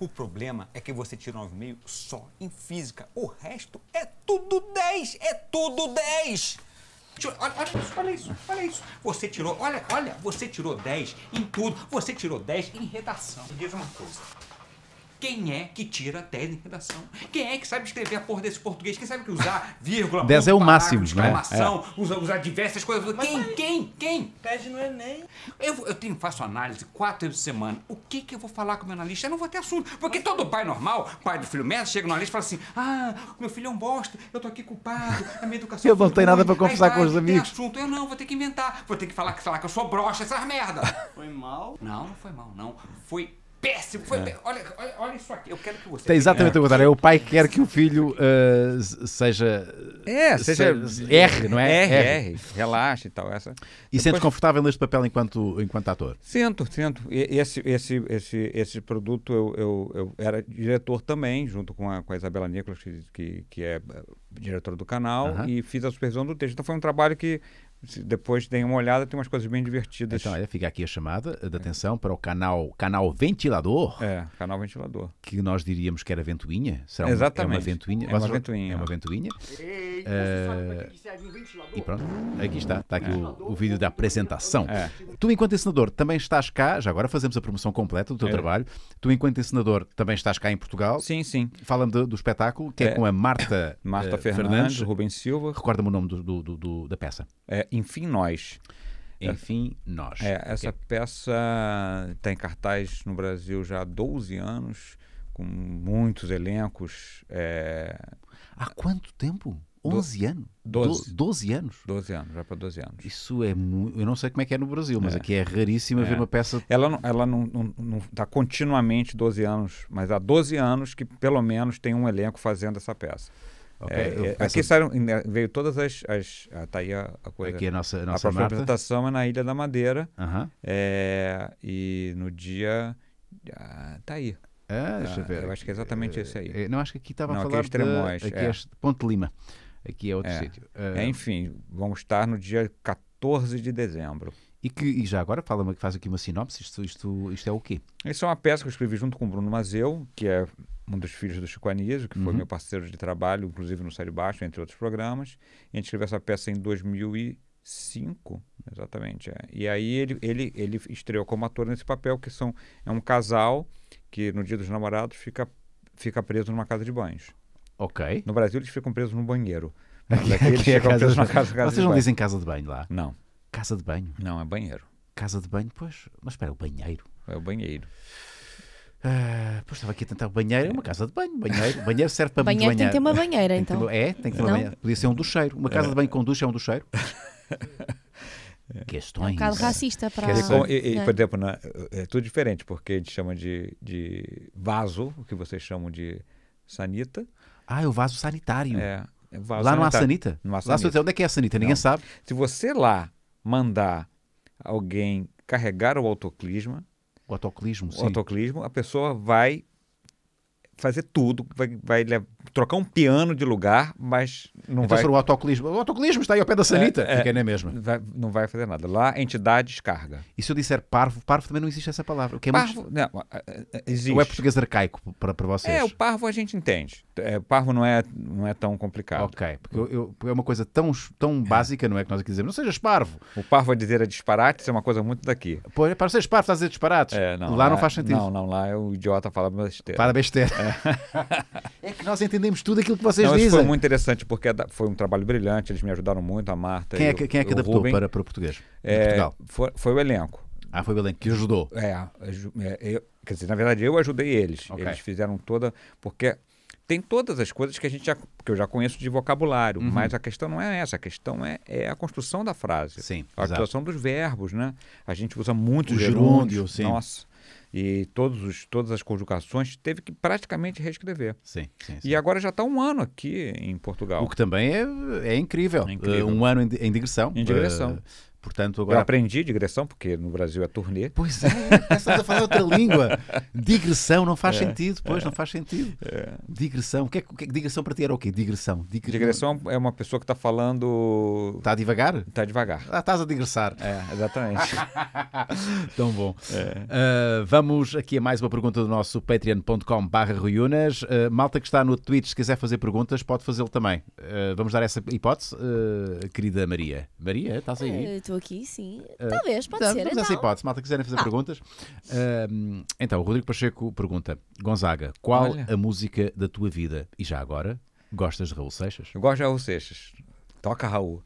O problema é que você tirou 9,5 só em física. O resto é tudo 10! É tudo 10! Olha, olha, isso, olha isso, olha isso. Você tirou, olha, olha, você tirou 10 em tudo. Você tirou 10 em redação. Me diz uma coisa. Quem é que tira a tese em redação? Quem é que sabe escrever a porra desse português? Quem sabe usar vírgula, Dez é o máximo, né? exclamação, é. usar, usar diversas coisas. Mas, quem, mas... quem, quem? Pede no Enem. É eu, eu tenho, faço análise quatro vezes por semana. O que que eu vou falar com o meu analista? Eu não vou ter assunto. Porque mas... todo pai normal, pai do filho mestre, chega no analista e fala assim, ah, meu filho é um bosta, eu tô aqui culpado, a minha educação Eu não tenho nada pra confessar com os amigos. assunto. Eu não, vou ter que inventar. Vou ter que falar, falar que eu sou broxa, essas merda. Foi mal? Não, não foi mal, não. Foi péssimo. Foi é. péssimo. Olha, olha, olha, isso aqui. Eu quero que você. Tem exatamente é. o É o pai que quer que o filho uh, seja. É, seja. seja R, não é? R, R. R. Relaxa e tal. Essa. E Depois... sentes confortável neste papel enquanto, enquanto ator? Sinto, sinto. Esse, esse, esse, esse produto eu, eu, eu era diretor também, junto com a, com a Isabela Nicolas, que, que, que é eh, diretora do canal, uh -huh. e fiz a supervisão do texto. Então foi um trabalho que depois deem uma olhada, tem umas coisas bem divertidas. Então, é, fica aqui a chamada de atenção para o canal, canal Ventilador. É, canal Ventilador. Que nós diríamos que era ventoinha. Será uma, Exatamente. É uma ventoinha. É uma ventoinha. É uma ventoinha. Ei, uh, um e pronto, aqui está. Está aqui é. o, o, vídeo da apresentação. É. Tu, enquanto ensinador, também estás cá. Já agora fazemos a promoção completa do teu é. trabalho. Tu, enquanto ensinador, também estás cá em Portugal. Sim, sim. Fala-me do, espetáculo, que é, é, com a Marta, Marta uh, Fernandes, Fernandes Rubens Silva. Recorda-me o nome do, do, da peça. É enfim Nós. Enfim Nós. É, essa okay. peça tem cartaz no Brasil já há 12 anos, com muitos elencos. É... Há quanto tempo? 11 Do, anos? 12. Do, 12 anos? 12 anos, já para 12 anos. Isso é muito. Eu não sei como é que é no Brasil, mas é. aqui é raríssimo é. ver uma peça. Ela não, ela não, não, não continuamente 12 anos, mas há 12 anos que pelo menos tem um elenco fazendo essa peça. Okay, é, é aqui saíram, veio todas as. as ah, tá aí a, a coisa. Aqui a nossa, a nossa a apresentação é na Ilha da Madeira. Uh -huh. é, e no dia. Ah, tá aí. É, ah, deixa eu ver. Eu acho que é exatamente esse aí. Eh, eh, não, acho que aqui estava a falar. Aqui é Extremóis. Aqui é. é Ponte Lima. Aqui é outro sítio. Eh, enfim, vamos estar no dia 14 de dezembro. E que, e já agora, fala faz aqui uma sinopse, isto, isto, isto é o quê? Isso é uma peça que eu escrevi junto com o Bruno Mazeu, que é um dos filhos do Chico Anísio, que uhum. foi meu parceiro de trabalho, inclusive no Série Baixo, entre outros programas. A gente escreveu essa peça em 2005, exatamente. É. E aí ele, ele, ele estreou como ator nesse papel, que são, é um casal que no dia dos namorados fica, fica preso numa casa de banhos. Ok. No Brasil eles ficam presos num banheiro. Mas aqui, é aqui eles é de... casa, casa Vocês de não banho. dizem casa de banho lá? Não. Casa de banho. Não, é banheiro. Casa de banho, pois. Mas espera, é o banheiro. É o banheiro. Ah, pois estava aqui a tentar banheiro, é uma é. casa de banho, banheiro, banheiro serve para banheiro banheiro. tem que ter uma banheira, então. Tem ter, é, tem que ter Não? uma banheira. Podia ser um ducheiro. Uma casa de banho com duche é um ducheiro. Questões. É um bocado racista para... Questões. Bom, e, e, né? por exemplo, na, é tudo diferente, porque a gente chama de, de vaso, o que vocês chamam de sanita. Ah, é o vaso sanitário. É, é vaso lá sanitário. não há sanita? Não há sanita. Lá, onde é que é a sanita? Ninguém não. sabe. Se você lá mandar alguém carregar o autoclisma. O autoclismo, o sim. O autoclismo, a pessoa vai fazer tudo, vai, vai trocar um piano de lugar, mas não então, vai. Então, o autocolismo O autocolismo está aí ao pé da sanita. É, é, Fica aí na mesma. Vai, não vai fazer nada. Lá, entidade descarga. E se eu disser parvo, parvo também não existe essa palavra. O que é parvo, muito... não, existe. Ou é português arcaico para vocês? É, o parvo a gente entende. É, parvo não é, não é tão complicado. Ok, porque, eu, eu, é uma coisa tão, tão básica, não é? Que nós aqui dizemos, não sejas parvo. O parvo a dizer a disparates é uma coisa muito daqui. Pô, é, para vocês parvo, estás a dizer disparates. É, não, lá, lá, não faz sentido. Não, não, lá o idiota fala besteira. Fala besteira. É, é que nós entendemos tudo aquilo que vocês não, dizem. foi muito interessante, porque é foi um trabalho brilhante, eles me ajudaram muito, a Marta. Quem é que, quem é que adaptou para, para o português? É, Portugal? Foi, foi, o elenco. Ah, foi o elenco que ajudou. É, é, eu, quer dizer, na verdade eu ajudei eles. Okay. Eles fizeram toda. Porque tem todas as coisas que a gente já, que eu já conheço de vocabulário, uhum. mas a questão não é essa, a questão é, é a construção da frase. Sim, a exato. construção dos verbos, né? A gente usa muito o gerúndio, gerúndio sim. Nossa e todos os, todas as conjugações, teve que praticamente reescrever. Sim, sim, sim. E agora já está um ano aqui em Portugal. O que também é, é, incrível. é incrível. Uh, um ano em, em digressão. Em digressão. Uh, Portanto, agora... Eu aprendi digressão, porque no Brasil é turnê. Pois é, estás a falar outra língua. Digressão não faz é. sentido, pois, é. não faz sentido. É. Digressão, o que, é, o é que digressão para ti era o quê? Digressão. Digressão é uma pessoa que está falando... Está devagar? Está devagar. Ah, estás a digressar. É, exatamente. Tão bom. Uh, vamos aqui a mais uma pergunta do nosso patreon.com barra ruínas. Uh, ah, malta que está no Twitch, se quiser fazer perguntas, pode fazê-lo também. Uh, vamos dar essa hipótese, querida Maria. Maria, estás aí? Eh, estou aqui, sim. Eh, Talvez, pode não, ser. Vamos essa então. hipótese. Malta, quiserem fazer ah. perguntas. Ehm, então, o Rodrigo Pacheco pergunta: Gonzaga, qual Olha. a música da tua vida? E já agora, gostas de Raul Seixas? Eu gosto de Raul Seixas. Toca Raul.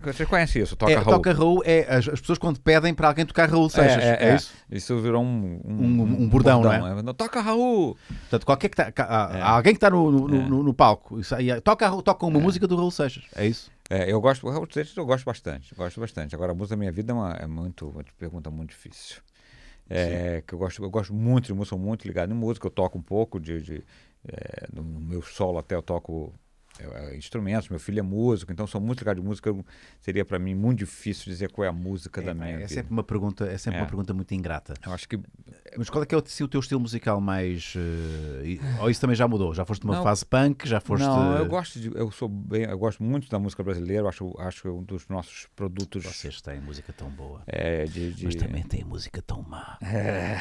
Vocês conhecem isso, toca é, Raul. Toca Raul é as, as, pessoas quando pedem para alguém tocar Raul é, Seixas, é, é, é isso? Isso virou um, um, um, um bordão, bordão, não é? é. Toca Raul! Portanto, qualquer que tá, há, é. alguém que está no no, no, no, palco e, toca, toca uma música do Raul Seixas, é isso? É, eu gosto, os eu gosto bastante, gosto bastante. Agora, a música da minha vida é, uma, é muito, uma pergunta muito difícil. É, que eu gosto, eu gosto muito de música, sou muito ligado em música, eu toco um pouco de, de é, no, meu solo até eu toco é, é, instrumentos, meu filho é músico, então sou muito ligado de música, seria para mim muito difícil dizer qual é a música é, da é, minha é, vida. Sempre uma pergunta, é sempre uma pergunta muito ingrata. Eu acho que... Mas qual é que é o, teu estilo musical mais... Eh, ou isso também já mudou? Já foste uma não, fase punk, já foste... Não, eu eh, gosto, de, eu, sou bem, eu gosto muito da música brasileira, acho, acho um dos nossos produtos... Vocês têm música tão boa, é, de, de... mas também têm música tão má. É.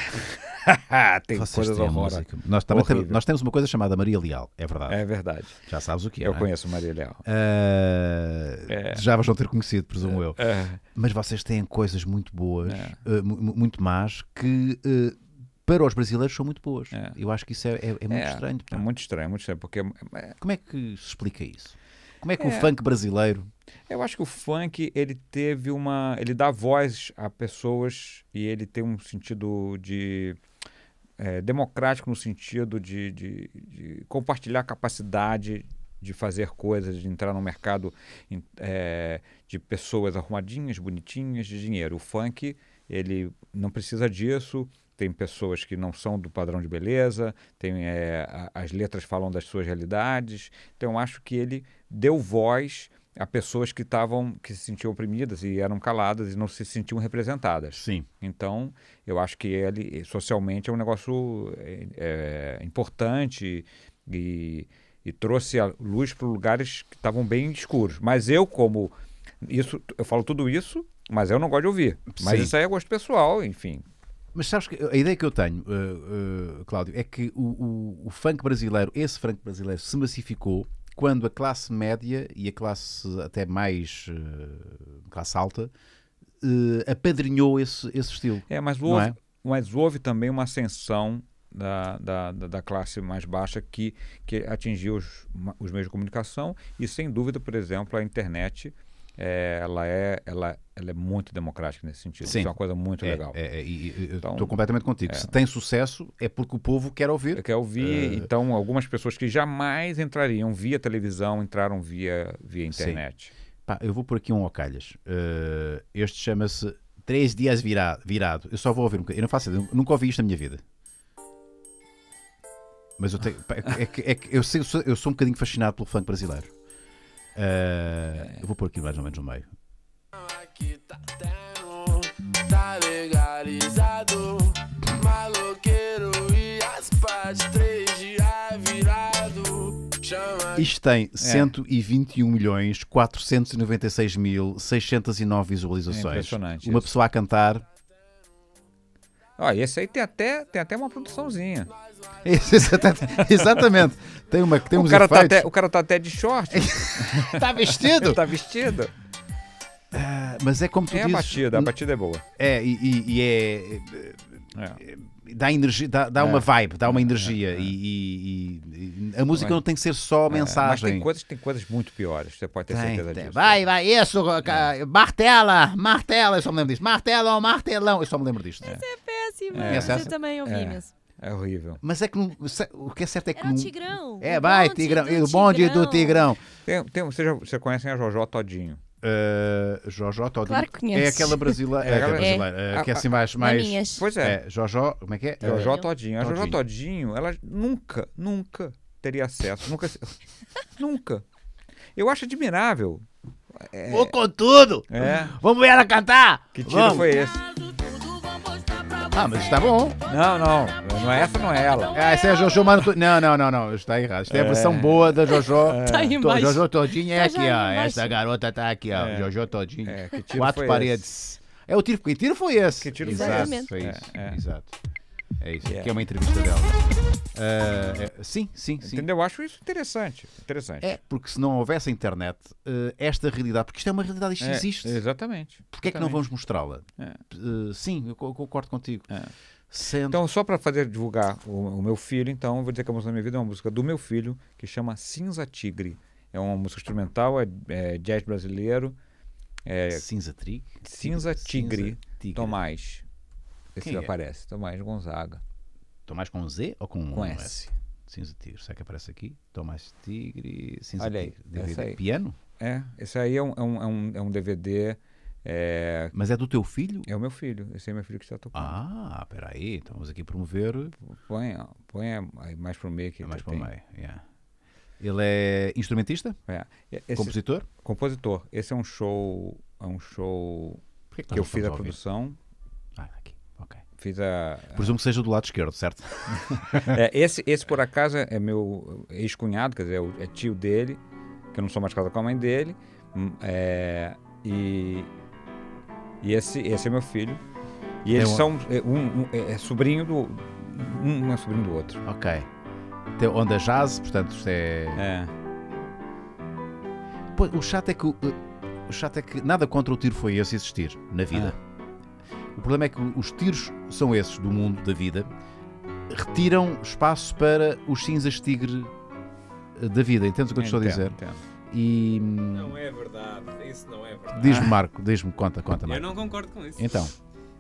tem Vocês coisas horrorosas. Nós, também nós temos uma coisa chamada Maria Leal, é verdade. É verdade. Já sabes o que é. Eu é? conheço o Maria Leal. Uh, é. Já vos vão ter conhecido, presumo eu. É. Mas vocês têm coisas muito boas, uh, muito más, que ah, para os brasileiros são muito boas. É. Eu acho que isso é, muito estranho. Pá. É muito estranho, muito estranho. Porque... Como é que se explica isso? Como é que o funk brasileiro eu acho que o funk, ele teve uma. Ele dá voz a pessoas e ele tem um sentido de. É, democrático no sentido de, de, de compartilhar capacidade de fazer coisas, de entrar no mercado é, de pessoas arrumadinhas, bonitinhas, de dinheiro. O funk, ele não precisa disso. Tem pessoas que não são do padrão de beleza, tem, é, as letras falam das suas realidades. Então, acho que ele deu voz a pessoas que estavam que se sentiam oprimidas e eram caladas e não se sentiam representadas. Sim. Então, eu acho que ele socialmente é um negócio é, é importante e e trouxe a luz para lugares que estavam bem escuros. Mas eu, como. isso Eu falo tudo isso, mas eu não gosto de ouvir. Mas Sim. isso aí é gosto pessoal, enfim. Mas sabes que a ideia que eu tenho, uh, uh, Cláudio, é que o, o, o, funk brasileiro, esse funk brasileiro, se massificou quando a classe média e a classe até mais uh, classe alta apadrinhou esse, esse estilo. É, mas houve, é? mas houve também uma ascensão da, da, da classe mais baixa que, que atingiu os, os meios de comunicação e, sem dúvida, por exemplo, a internet é, ela, é, ela, ela é muito democrática nesse sentido. Sim. é uma coisa muito é, legal. É, é, estou então, completamente contigo. É. Se tem sucesso, é porque o povo quer ouvir. Quer ouvir. É. Então, algumas pessoas que jamais entrariam via televisão entraram via, via internet. Pá, eu vou por aqui um ocalhas. Uh, este chama-se Três Dias virado Virado. Eu só vou ouvir um bocadinho. Eu não faço, eu nunca ouvi isto na minha vida. Mas eu, tenho, é, é que, é que eu, sei, eu, sou, eu, sou, um bocadinho fascinado pelo funk brasileiro. Uh, eu vou pôr aqui mais ou menos no meio. Aqui tá, tendo, tá legalizado, maloqueiro e as pás, virado, Isto tem 121 é. milhões 496 mil 609 visualizações. É Uma isso. pessoa a cantar. Olha, esse aí tem até, tem até uma produçãozinha. Exatamente. Tem uma, tem o, cara tá até, o cara tá até de short. tá vestido? tá vestido. Ah, mas é como tu é dizes, a batida, a batida é boa. É, e, e, e é, é, Dá, energia, dá, dá uma é. vibe, dá uma é, energia. É, e, e, a música não tem que ser só mensagem. Mas tem coisas, tem coisas muito piores, você pode ter tem, certeza tem. disso. Vai, vai, isso, martela, martela, eu só me lembro disso. Martela ou martelão, eu só me lembro disso. Isso é péssimo, eu também ouvi mesmo. É horrível. Mas é que o que é certo é que. Era o Tigrão. É, o vai, Tigrão. Do o bonde do Tigrão. Tem, tem, você, já, você conhecem a Jojó Todinho? Uh, Jojó Todinho. Claro que é conheço. É aquela brasileira, é, aquela brasileira é, é. que é assim mais. Ah, mais pois é. é. Jojó, como é que é? Jojó Todinho. A Jojó Todinho, ela nunca, nunca teria acesso. Nunca. nunca. Eu acho admirável. É... Vou com tudo! É. Vamos ver ela cantar! Que tiro Vamos. foi esse? Ah, mas está bom. Não, não. Não é essa, não é ela. Ah, essa é a é Jojo Manu... Não, não, não, não. Está errado. Esta é a versão boa da Jojo. É. Tá aí embaixo. Jojo Todinho é tá tá aqui, ó. Essa garota está aqui, ó. Jojo Todinho. É, Quatro paredes. É o tiro. Que tiro foi esse? Que tiro Exato, foi esse? Exato. É isso, yeah. que é. é uma entrevista dela. Uh, é, sim, sim, sim. Entendeu? Eu acho isso interessante. interessante. É, porque se não houvesse internet, uh, esta realidade, porque isto é uma realidade, isto é, existe. Exatamente. Porquê é que não vamos mostrá-la? É. Uh, sim, eu, eu concordo contigo. É. Sendo... Então, só para fazer divulgar o, o, meu filho, então, vou dizer que a música da minha vida é uma música do meu filho, que chama Cinza Tigre. É uma música instrumental, é, é jazz brasileiro. Cinza, Cinza Tigre? Cinza Tigre, Tomás. Quem é? aparece, é? Tomás Gonzaga. Tomás com Z ou com, com um S? S? Cinza Tigre, será que aparece aqui? Tomás Tigre, Cinza Olha aí, Tigre, piano? É, esse aí é um, é um, é um DVD... É, é... Mas é do teu filho? É o meu filho, esse é meu filho que está tocando. Ah, peraí, então vamos aqui promover... Põe, põe mais para o meio que é mais para o meio, yeah. Ele é instrumentista? É. Esse, compositor? Compositor. Esse é um show, é um show que, que, que tá eu fiz a produção fiz a, Presumo que seja do lado esquerdo, certo? é, esse, esse, por acaso, é meu ex-cunhado, quer dizer, é, é tio dele, que eu não sou mais casado com a mãe dele, hum, é, e, e esse, esse é meu filho. E eles um... são é, um, um, é, é sobrinho do um é sobrinho do outro. Ok. Tem onda jazz, portanto isto é. É. Pô, o chato é que o chato é que nada contra o tiro foi esse existir na vida. Ah. O problema é que os tiros são esses do mundo da vida, retiram espaço para os cinzas tigre eh, da vida. Entendes o que eu estou a dizer? E... Não é verdade, isso não é verdade. Diz-me, Marco, diz-me, conta, conta. Marco. Eu não concordo com isso. Então.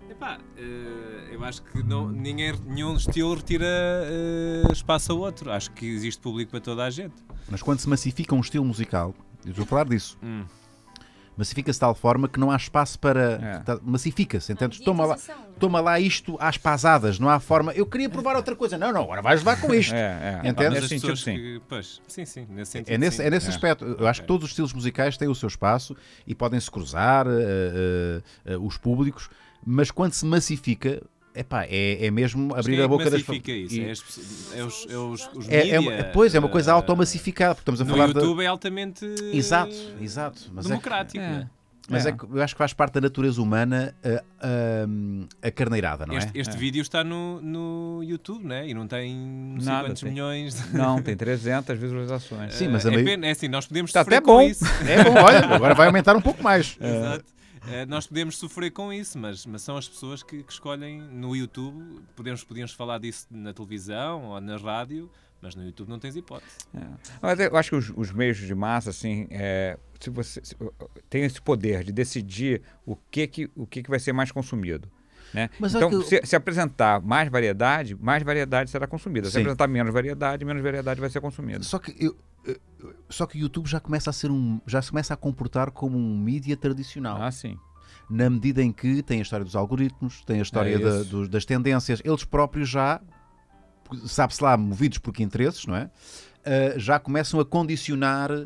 Epá, eh, eu acho que não, ninguém, nenhum estilo retira eh, espaço a outro. Acho que existe público para toda a gente. Mas quando se massifica um estilo musical, eu estou a falar disso. Hum massifica-se de tal forma que não há espaço para. É. Massifica-se, entendes? Toma lá, toma lá isto às pasadas, não há forma. Eu queria provar outra coisa. Não, não, agora vais levar com isto. É, é. Ah, entendes? Nesse sentido, sim. Que, pois, sim, sim. Nesse é sentido, é nesse, sim. É nesse é. aspecto. Eu acho que todos os estilos musicais têm o seu espaço e podem se cruzar uh, uh, uh, os públicos, mas quando se massifica, epá, é, é mesmo abrir a boca das pessoas. É é, é, é, é os, Pois, é uma coisa eh, automassificada. Porque estamos a falar YouTube da... é altamente exato, exato, mas democrático. É que, mas é. é. que eu acho que faz parte da natureza humana a, a, a carneirada, não este, é? Este é. vídeo está no, no YouTube, né? E não tem Nada, quantos tem. milhões. De... Não, tem 300 visualizações. Sim, mas é, meio... é, assim, nós podemos estar até bom. Isso. É bom, olha, agora vai aumentar um pouco mais. Exato. Eh, nós podemos sofrer com isso, mas, mas são as pessoas que, que escolhem no YouTube. Podemos, podíamos falar disso na televisão ou na rádio, mas no YouTube não tens hipótese. É. Mas eu acho que os, os, meios de massa, assim, é, se você se, tem esse poder de decidir o que que, o que, que vai ser mais consumido. Né? Mas então, se, se, apresentar mais variedade, mais variedade será consumida. Se apresentar menos variedade, menos variedade vai ser consumida. Só que eu, só que o YouTube já começa a ser um, já se começa a comportar como um mídia tradicional. Ah, sim. Na medida em que tem a história dos algoritmos, tem a história é da, dos, das tendências, eles próprios já, sabe-se lá, movidos por que interesses, não é? Uh, já começam a condicionar uh,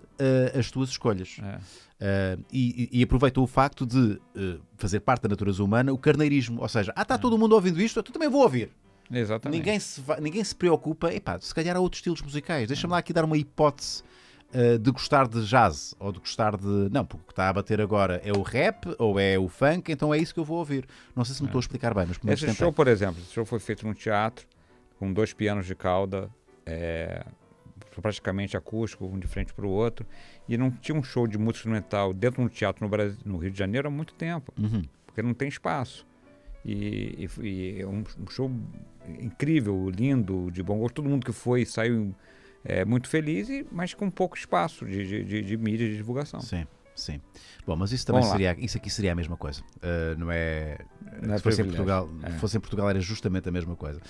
as tuas escolhas. É. Uh, e, e, aproveitou o facto de uh, fazer parte da natureza humana o carneirismo. Ou seja, ah, está é. todo mundo ouvindo isto, eu também vou ouvir. Exatamente. Ninguém se, ninguém se preocupa, epá, se calhar há outros estilos musicais. Deixa-me é. lá aqui dar uma hipótese uh, de gostar de jazz ou de gostar de. Não, porque o que está a bater agora é o rap ou é o funk, então é isso que eu vou ouvir. Não sei se me é. estou a explicar bem, mas Esse show, por exemplo, show foi feito num teatro com dois pianos de cauda. É praticamente acústico, um de frente para o outro, e não tinha um show de música instrumental dentro de um teatro no, Brasil, no Rio de Janeiro há muito tempo, uhum. porque não tem espaço. E, é um, um, show incrível, lindo, de bom gosto. Todo mundo que foi saiu é, muito feliz, e, mas com pouco espaço de, de, de, de mídia de divulgação. Sim. Sim. Bom, mas isso também seria, isso aqui seria a mesma coisa, uh, não é? Não é se fosse em Portugal, é. fosse em Portugal era justamente a mesma coisa.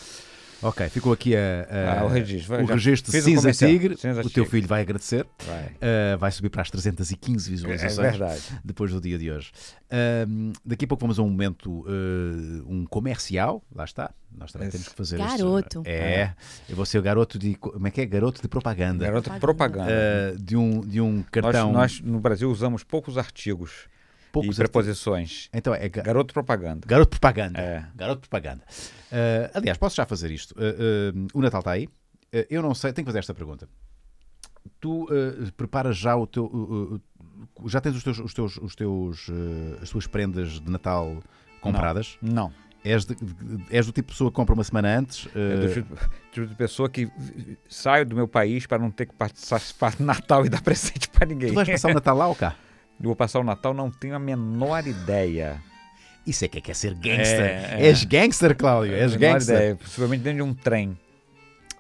Ok, ficou aqui a, a, ah, o registro, o registro cinza, tigre. cinza o teu filho vai agradecer. Vai. Uh, vai subir para as 315 visualizações. É verdade. Depois do dia de hoje. Uh, daqui a pouco vamos a um momento, uh, um comercial. Lá está. Nós também Esse. temos que fazer Garoto. É. Eu vou ser o garoto de. Como é que é? Garoto de propaganda. Garoto de propaganda. Ah, de, um, de um cartão. Nós, nós no Brasil usamos poucos artigos. Poucos e preposições. Então é ga... garoto propaganda. Garoto propaganda. É. Garoto propaganda. Uh, aliás, posso já fazer isto. Uh, uh, o Natal está aí. eu não sei, tenho que fazer esta pergunta. Tu preparas já o teu. já tens os teus, os teus, os teus as tuas prendas de Natal compradas? não. não. És, de, és, do tipo de pessoa que compra uma semana antes? É tipo, do tipo, de pessoa que saio do meu país para não ter que participar passar Natal e dar presente para ninguém. Tu vais passar o Natal lá ou cá? Eu vou passar o Natal, não tenho a menor ideia. Isso é que quer ser gangster. É, é. És gangster, Cláudio. És gangster. Ideia, possivelmente dentro de um trem.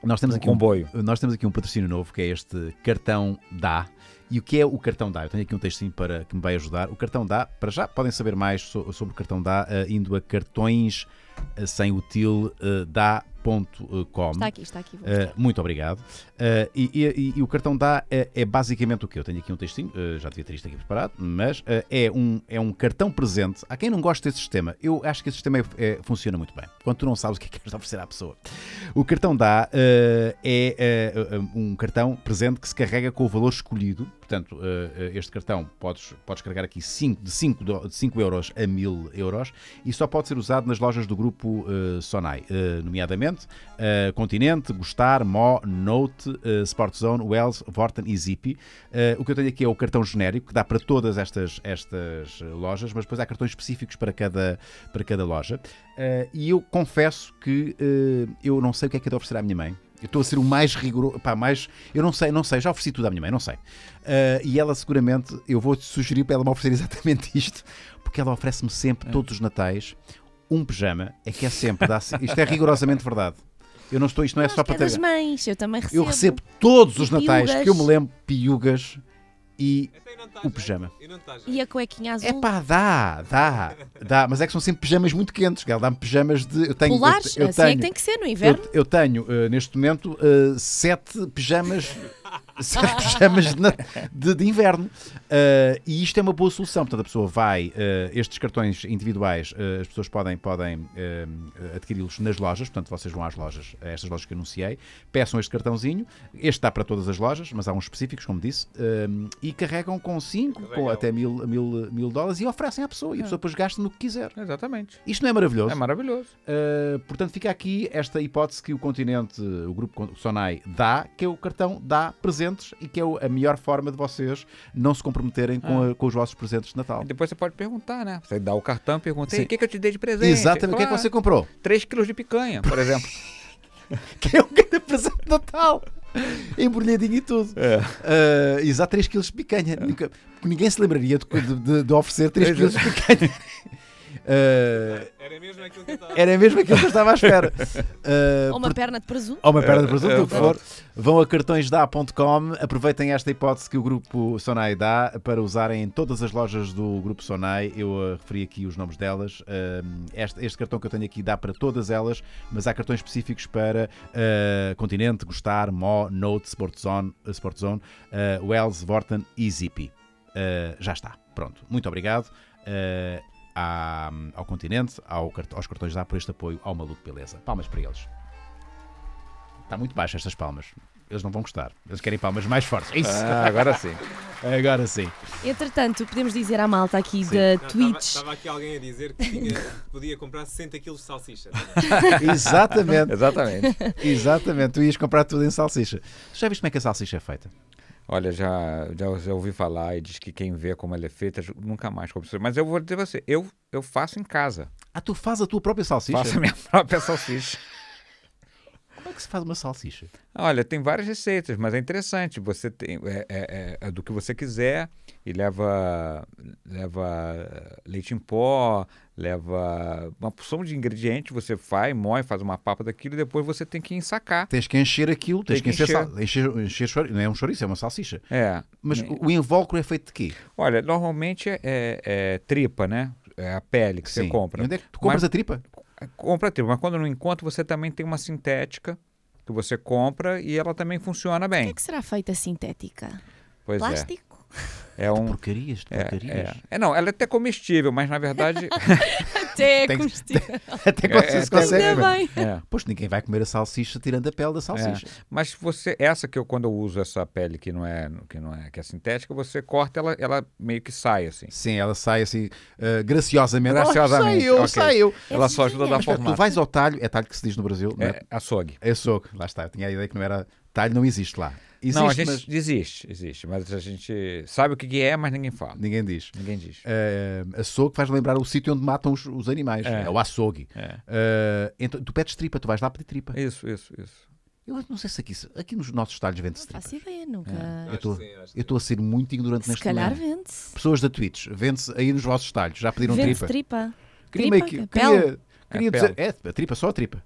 Nós temos um aqui comboio. Um, nós temos aqui um patrocínio novo que é este cartão DA. E o que é o cartão DA? Eu tenho aqui um textinho para que me vai ajudar. O cartão DA, para já, podem saber mais so, sobre o cartão DA uh, eh, indo a cartões uh, sem útil eh, dá. uh, Está aqui, está aqui. Uh, muito obrigado. Uh, e, e, e, o cartão dá é, é basicamente o que? Eu tenho aqui um textinho, uh, já devia ter isto aqui preparado, mas é, um, é um cartão presente. Há quem não gosta desse sistema, eu acho que esse sistema é, é, funciona muito bem, quando tu não sabes o que é que queres oferecer à pessoa. O cartão dá é um cartão presente que se carrega com o valor escolhido. Portanto, este cartão podes, podes carregar aqui cinco, de 5 cinco, de cinco euros a 1000 euros e só pode ser usado nas lojas do grupo Sonai, nomeadamente obviamente. Uh, eh, Continente, Gostar, Mo, Note, uh, eh, Sportzone, Wells, Vorten e Zippy. Uh, eh, o que eu tenho aqui é o cartão genérico, que dá para todas estas, estas lojas, mas depois há cartões específicos para cada, para cada loja. e eu confesso que eu não sei o que é que eu de oferecer à minha mãe. Eu estou a ser o mais rigoroso. Pá, mais. Eu não sei, não sei. Já ofereci tudo à minha mãe, não sei. Uh, e ela seguramente. Eu vou te sugerir para ela me oferecer exatamente isto, porque ela oferece-me sempre, é. todos os natais, um pijama é que é sempre. Dá, isto é rigorosamente verdade. Eu não estou, isto não é Mas só para ter. mães, eu também recebo. Eu recebo todos os natais que eu me lembro, piugas e então o eh, pijama. E, a eh? cuequinha azul. É pá, dá, dá, dá. Mas é que são sempre pijamas muito quentes, gal. Dá-me pijamas de. Eu tenho, Polares? Eu, eu assim tenho, é que tem que ser no inverno. Eu, eu tenho, uh, neste momento, uh, sete pijamas serve pijamas de, de, de inverno. Uh, e isto é uma boa solução. Portanto, a pessoa vai, uh, estes cartões individuais, uh, as pessoas podem, podem adquiri-los nas lojas. Portanto, vocês vão às lojas, a estas lojas que anunciei, peçam este cartãozinho. Este dá para todas as lojas, mas há uns específicos, como disse, e carregam com 5, com até mil, mil, mil dólares e oferecem à pessoa. E a é. pessoa depois gasta no que quiser. Exatamente. Isto não é maravilhoso? É maravilhoso. portanto, fica aqui esta hipótese que o continente, o grupo Sonai dá, que é o cartão dá presentes e que é a melhor forma de vocês não se comprometerem com, ah. a, com os vossos presentes de Natal. E depois você pode perguntar, né? Você dá o cartão e pergunta, o que, que eu te dei de presente? Exatamente, o que, é que você comprou? 3 quilos de picanha, por exemplo. que é o que um é de presente de Natal! Embrulhadinho e tudo. É. Uh, exato, 3 quilos de picanha. É. Nunca, ninguém se lembraria de, de, de oferecer 3 é. quilos de picanha. Uh, era mesmo aquilo que eu estava, era mesmo aquilo que eu estava à espera. Uh, ou uma por... perna de presunto. Ou uma perna de presunto, uh, o que é, for. É. Vão a cartõesdá.com, aproveitem esta hipótese que o grupo Sonai dá para usarem em todas as lojas do grupo Sonai. Eu eh, referi aqui os nomes delas. Este, este, cartão que eu tenho aqui dá para todas elas, mas há cartões específicos para Continente, Gostar, Mo, Note, Sportzone, Sportzone Wells, Vorten e Zippy. já está. Pronto. Muito obrigado. Uh, à, ao continente, ao, aos cartões de ar por este apoio ao maluco beleza. Palmas para eles. Está muito baixo estas palmas. Eles não vão gostar. Eles querem palmas mais fortes. É isso. Ah, agora sim. Agora sim. Entretanto, podemos dizer à malta aqui sim. da não, Twitch. Estava aqui alguém a dizer que tinha, podia comprar 60 kg de salsicha. É? Exatamente. Exatamente. Exatamente. Tu ias comprar tudo em salsicha. Já viste como é que a salsicha é feita? Olha, já, já, já, ouvi falar e diz que quem vê como ela é feita nunca mais come. Mas eu vou dizer você, eu, eu faço em casa. Ah, tu faz a tua própria salsicha? Faço a minha própria salsicha. Como é que se faz uma salsicha? Olha, tem várias receitas, mas é interessante. Você tem é, é, é, é do que você quiser e leva, leva leite em pó, leva uma porção de ingredientes, você faz, moe, faz uma papa daquilo e depois você tem que ensacar. Tens que encher aquilo, tens tem que, encher, encher, encher, encher, não é um chouriço, é uma salsicha. É. Mas é. o invólucro é feito de quê? Olha, normalmente é, é, é tripa, né? É a pele que Sim. você compra. E onde é que tu compras Mas, a tripa? compra tribo, mas quando não encontra, você também tem uma sintética que você compra e ela também funciona bem. O que, é que será feita sintética? Pois é. Plástico? É. É um... De porcarias, de porcarias. É, é. é, não, ela é até comestível, mas na verdade. Até tem, constipação. Até vocês é, conseguem. É. Pois ninguém vai comer a salsicha tirando a pele da é. salsicha. É. Mas você, essa que eu quando eu uso essa pele que não é que não é que é sintética, você corta ela, ela meio que sai assim. Sim, ela sai assim uh, graciosamente. Graciosamente. Ah, saiu, okay. saiu. Ela só ajuda a dar forma. Tu vais ao talho, é talho que se diz no Brasil, é? é? Açougue. Açougue, lá está. Eu tinha a ideia que não era Talho não existe lá. Existe, não, a gente mas... existe, existe, mas a gente sabe o que é, mas ninguém fala. Ninguém diz. Ninguém diz. Uh, açougue faz lembrar o sítio onde matam os, os animais, é. é. o açougue. É. Uh, então, tu pedes tripa, tu vais lá pedir tripa. Isso, isso, isso. Eu não sei se aqui, aqui nos nossos estádios vende-se tripas. Faço ideia, nunca. É. Eu estou a ser muito ignorante se neste momento. Se calhar vende-se. Pessoas da Twitch, vende-se aí nos vossos estádios, já pediram vende tripa. tripa. É queria tripa, que, queria, queria é dizer, é, a tripa, só a tripa.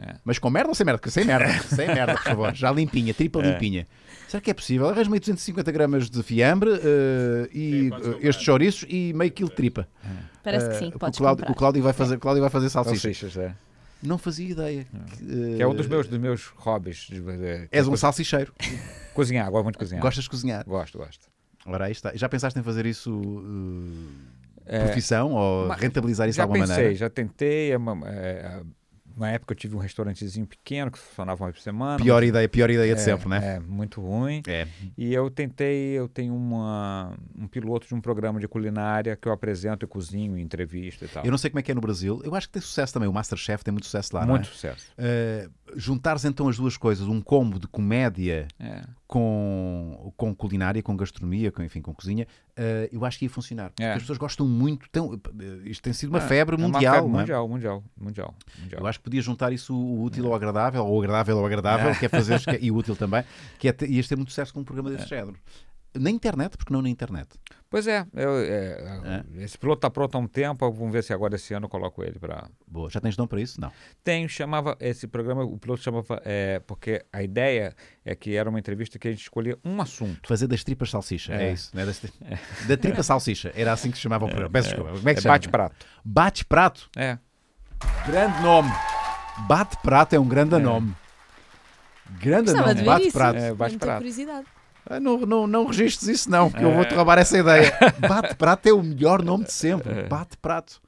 É. Mas com merda ou sem merda? sem merda, é. sem merda, por favor. Já limpinha, tripa é. limpinha. Será que é possível? Arranja-me 250 gramas de fiambre uh, e sim, uh, estes chouriços e meio quilo de tripa. É. Parece que eh, sim, pode podes o Cláudio, o Cláudio vai fazer, é. Cláudio vai fazer salsichas. salsichas não fazia ideia. Que, que é um dos meus, dos meus hobbies. És um salsicheiro. cozinhar, gosto muito de cozinhar. Gostas de cozinhar? Gosto, gosto. Ora, aí está. Já pensaste em fazer isso uh, profissão é, ou rentabilizar isso de alguma pensei, maneira? Já tentei, é uma, é, na época eu tive um restaurantezinho pequeno que funcionava uma vez por semana. Pior ideia, pior ideia é, de sempre, né? É, muito ruim. É. E eu tentei, eu tenho uma, um piloto de um programa de culinária que eu apresento e cozinho em entrevista e tal. Eu não sei como é que é no Brasil. Eu acho que tem sucesso também. O Masterchef tem muito sucesso lá, muito Muito é? sucesso. Uh, juntares então as duas coisas, um combo de comédia é com, com culinária, com gastronomia, com, enfim, com cozinha, uh, eu acho que ia funcionar. Porque é. as pessoas gostam muito, tão, eh, isto tem sido uma é, febre mundial. É uma febre é? mundial, é? mundial, mundial, mundial, Eu acho que podia juntar isso o útil ao é. agradável, ou agradável ao agradável, que é fazer, e o útil também, que é, ias ter muito sucesso com um programa desse género. Na internet, porque não na internet? Pois é, eu, é, é. esse piloto está pronto há um tempo, vamos ver se agora esse ano eu coloco ele para... Boa, já tem nome para isso? Não. Tem, chamava, esse programa, o piloto chamava, é, porque a ideia é que era uma entrevista que a gente escolhia um assunto. Fazer das tripas salsicha, é, é isso, né? Das, é. da tripa salsicha, era assim que se chamava o programa, peço é. desculpa, como é que é, Bate-prato. Bate-prato? É. Grande nome. Bate-prato é um grande nome. Grande nome, bate-prato. É, bate-prato. curiosidade. Ah, não, não, não registres isso, não, porque eu vou-te é. roubar essa ideia. Bate Prato é o melhor nome de sempre. É. Bate Prato.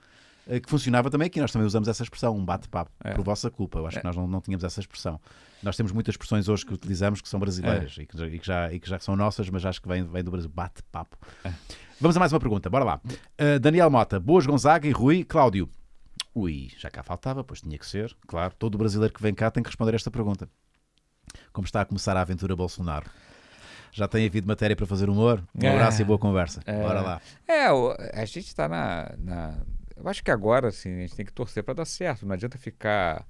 Eh, que funcionava também aqui, nós também usamos essa expressão, um bate-papo, é. por vossa culpa. Eu acho é. que nós não, não tínhamos essa expressão. Nós temos muitas expressões hoje que utilizamos que são brasileiras é. e, que, e, que já, e que já são nossas, mas acho que vem, vem do Brasil. Bate-papo. É. Vamos a mais uma pergunta, bora lá. Uh, Daniel Mota, Boas Gonzaga e Rui Cláudio. Ui, já cá faltava, pois tinha que ser. Claro, todo brasileiro que vem cá tem que responder esta pergunta. Como está a começar a aventura Bolsonaro? já tem havido matéria para fazer humor. Um é, abraço e boa conversa. É, Bora lá. É, a gente está na, na, Eu acho que agora, assim, a gente tem que torcer para dar certo. Não adianta ficar.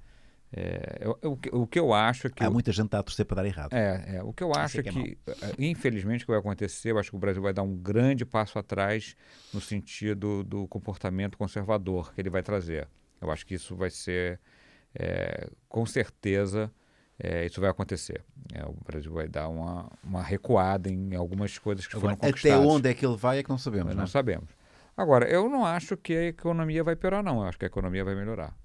É, eu, eu, o que eu acho é que. Há eu, muita gente tá a torcer para dar errado. É, é o que eu acho é, é que, que é, infelizmente, o que vai acontecer, eu acho que o Brasil vai dar um grande passo atrás no sentido do comportamento conservador que ele vai trazer. Eu acho que isso vai ser, é, com certeza, é, isso vai acontecer. É, o Brasil vai dar uma, uma recuada em algumas coisas que Agora, foram conquistadas. Até onde é que ele vai é que não sabemos. né? não sabemos. Agora, eu não acho que a economia vai piorar, não. Eu acho que a economia vai melhorar.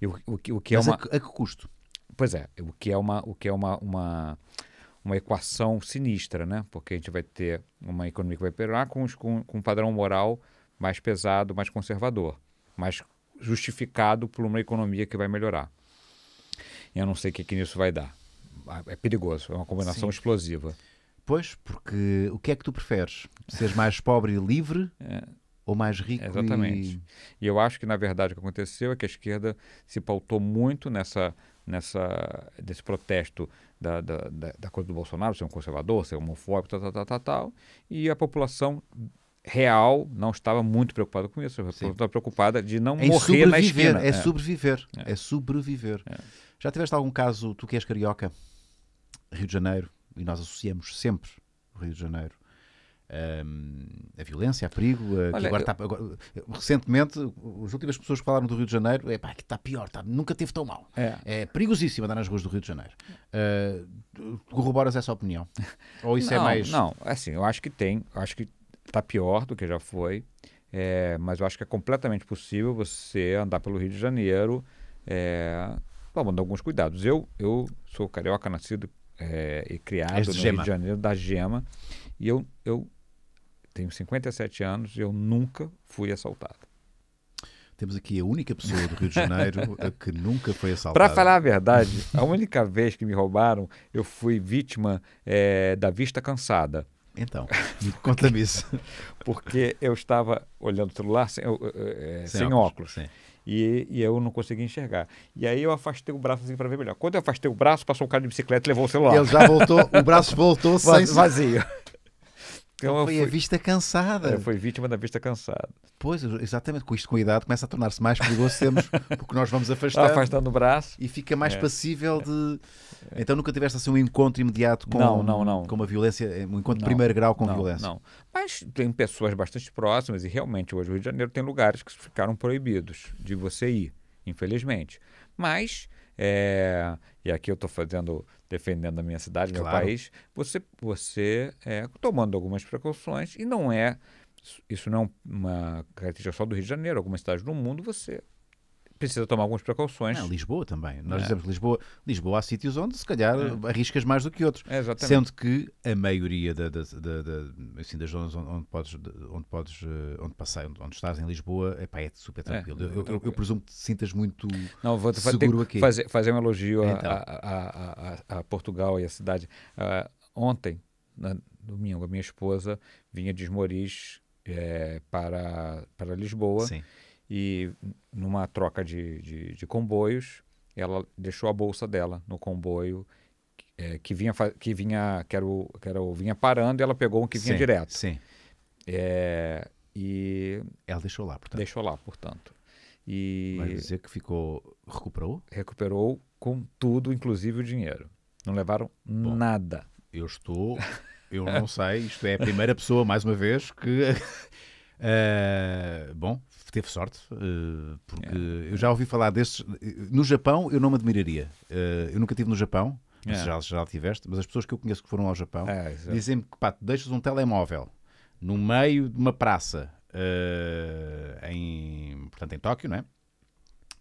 E o, o, o que é Mas uma... a, que custo? Pois é, o que é uma, o que é uma, uma, uma equação sinistra, né? Porque a gente vai ter uma economia que vai piorar com, com, com um padrão moral mais pesado, mais conservador, mais justificado por uma economia que vai melhorar. Eu não sei o que, é que nisso vai dar. Ah, é perigoso, é uma combinação Sim. explosiva. Pois, porque o que é que tu preferes? Seres mais pobre e livre é. ou mais rico? Exatamente. E... e... eu acho que, na verdade, o que aconteceu é que a esquerda se pautou muito nessa, nessa desse protesto da, da, da, da coisa do Bolsonaro, ser um conservador, ser homofóbico, tal, tal, tal, tal, tal e a população real não estava muito preocupada com isso. Estava preocupada de não é morrer na esquina. É, é. sobreviver. É, é sobreviver. É. Já tiveste algum caso, tu que és carioca, Rio de Janeiro, e nós associamos sempre o Rio de Janeiro hum, a violência, a perigo. A, Olha, agora tá, agora, recentemente, as últimas pessoas que falaram do Rio de Janeiro é pá, que está pior, tá, nunca teve tão mal. É. é perigosíssimo andar nas ruas do Rio de Janeiro. Uh, corroboras essa opinião? Ou isso é não, é mais. Não, assim, eu acho que tem. Acho que Está pior do que já foi, é, mas eu acho que é completamente possível você andar pelo Rio de Janeiro é, tomando alguns cuidados. Eu, eu sou carioca, nascido é, e criado no Gema. Rio de Janeiro, da Gema, e eu, eu tenho 57 anos e eu nunca fui assaltado. Temos aqui a única pessoa do Rio de Janeiro que nunca foi assaltada. Para falar a verdade, a única vez que me roubaram, eu fui vítima é, da vista cansada. Então, conta-me isso. Porque eu estava olhando o celular sem, eu, é, sem, sem, óculos. óculos e, e, eu não conseguia enxergar. E aí eu afastei o braço assim para ver melhor. Quando eu afastei o braço, passou um cara de bicicleta e levou o celular. ele já voltou, o braço voltou sem... vazio. Então, foi, foi, a vista cansada. É, foi vítima da vista cansada. Pois, exatamente. Com isto, com a idade, começa a tornar-se mais perigoso porque nós vamos afastar. afastando o braço. E fica mais é. passível é. de. É. Então nunca tiveste assim um encontro imediato com, não, não, não. com uma violência, é, um encontro de primeiro grau com não, violência. Não. Mas tem pessoas bastante próximas e realmente hoje o Rio de Janeiro tem lugares que ficaram proibidos de você ir, infelizmente. Mas, é... e aqui eu estou fazendo defendendo a minha cidade, claro. meu país, você, você é tomando algumas precauções e não é isso não é uma característica só do Rio de Janeiro, algumas cidades do mundo você precisa tomar algumas precauções. Não, Lisboa também. Nós é. dizemos Lisboa, Lisboa há sítios onde se calhar é. arriscas mais do que outros. É, sendo que a maioria da, da, da, da assim, das zonas onde, podes, onde podes, onde eh, passar, onde, onde estás em Lisboa, epá, é super é, tranquilo. Eu, eu, eu, presumo que te sintas muito Não, vou, seguro aqui. Fazer, fazer um elogio então. a, a, a, a, Portugal e a cidade. Uh, ontem, na, domingo, a minha esposa vinha de Esmoriz eh, para, para Lisboa. Sim e numa troca de, de, de comboios, ela deixou a bolsa dela no comboio é, que vinha que vinha que era, o, que era o, vinha parando e ela pegou um que vinha sim, direto. Sim. É, e ela deixou lá, portanto. Deixou lá, portanto. E vai dizer que ficou recuperou? Recuperou com tudo, inclusive o dinheiro. Não levaram Bom, nada. Eu estou, eu não sei. Isto é a primeira pessoa mais uma vez que Uh, bom, teve sorte, eh, porque é. eu já ouvi falar destes. Eh, no Japão, eu não me admiraria. Eh, eu nunca estive no Japão, é. já, já tiveste, mas as pessoas que eu conheço que foram ao Japão é, dizem-me que pá, deixas um telemóvel no meio de uma praça uh, em, portanto, em Tóquio, não é?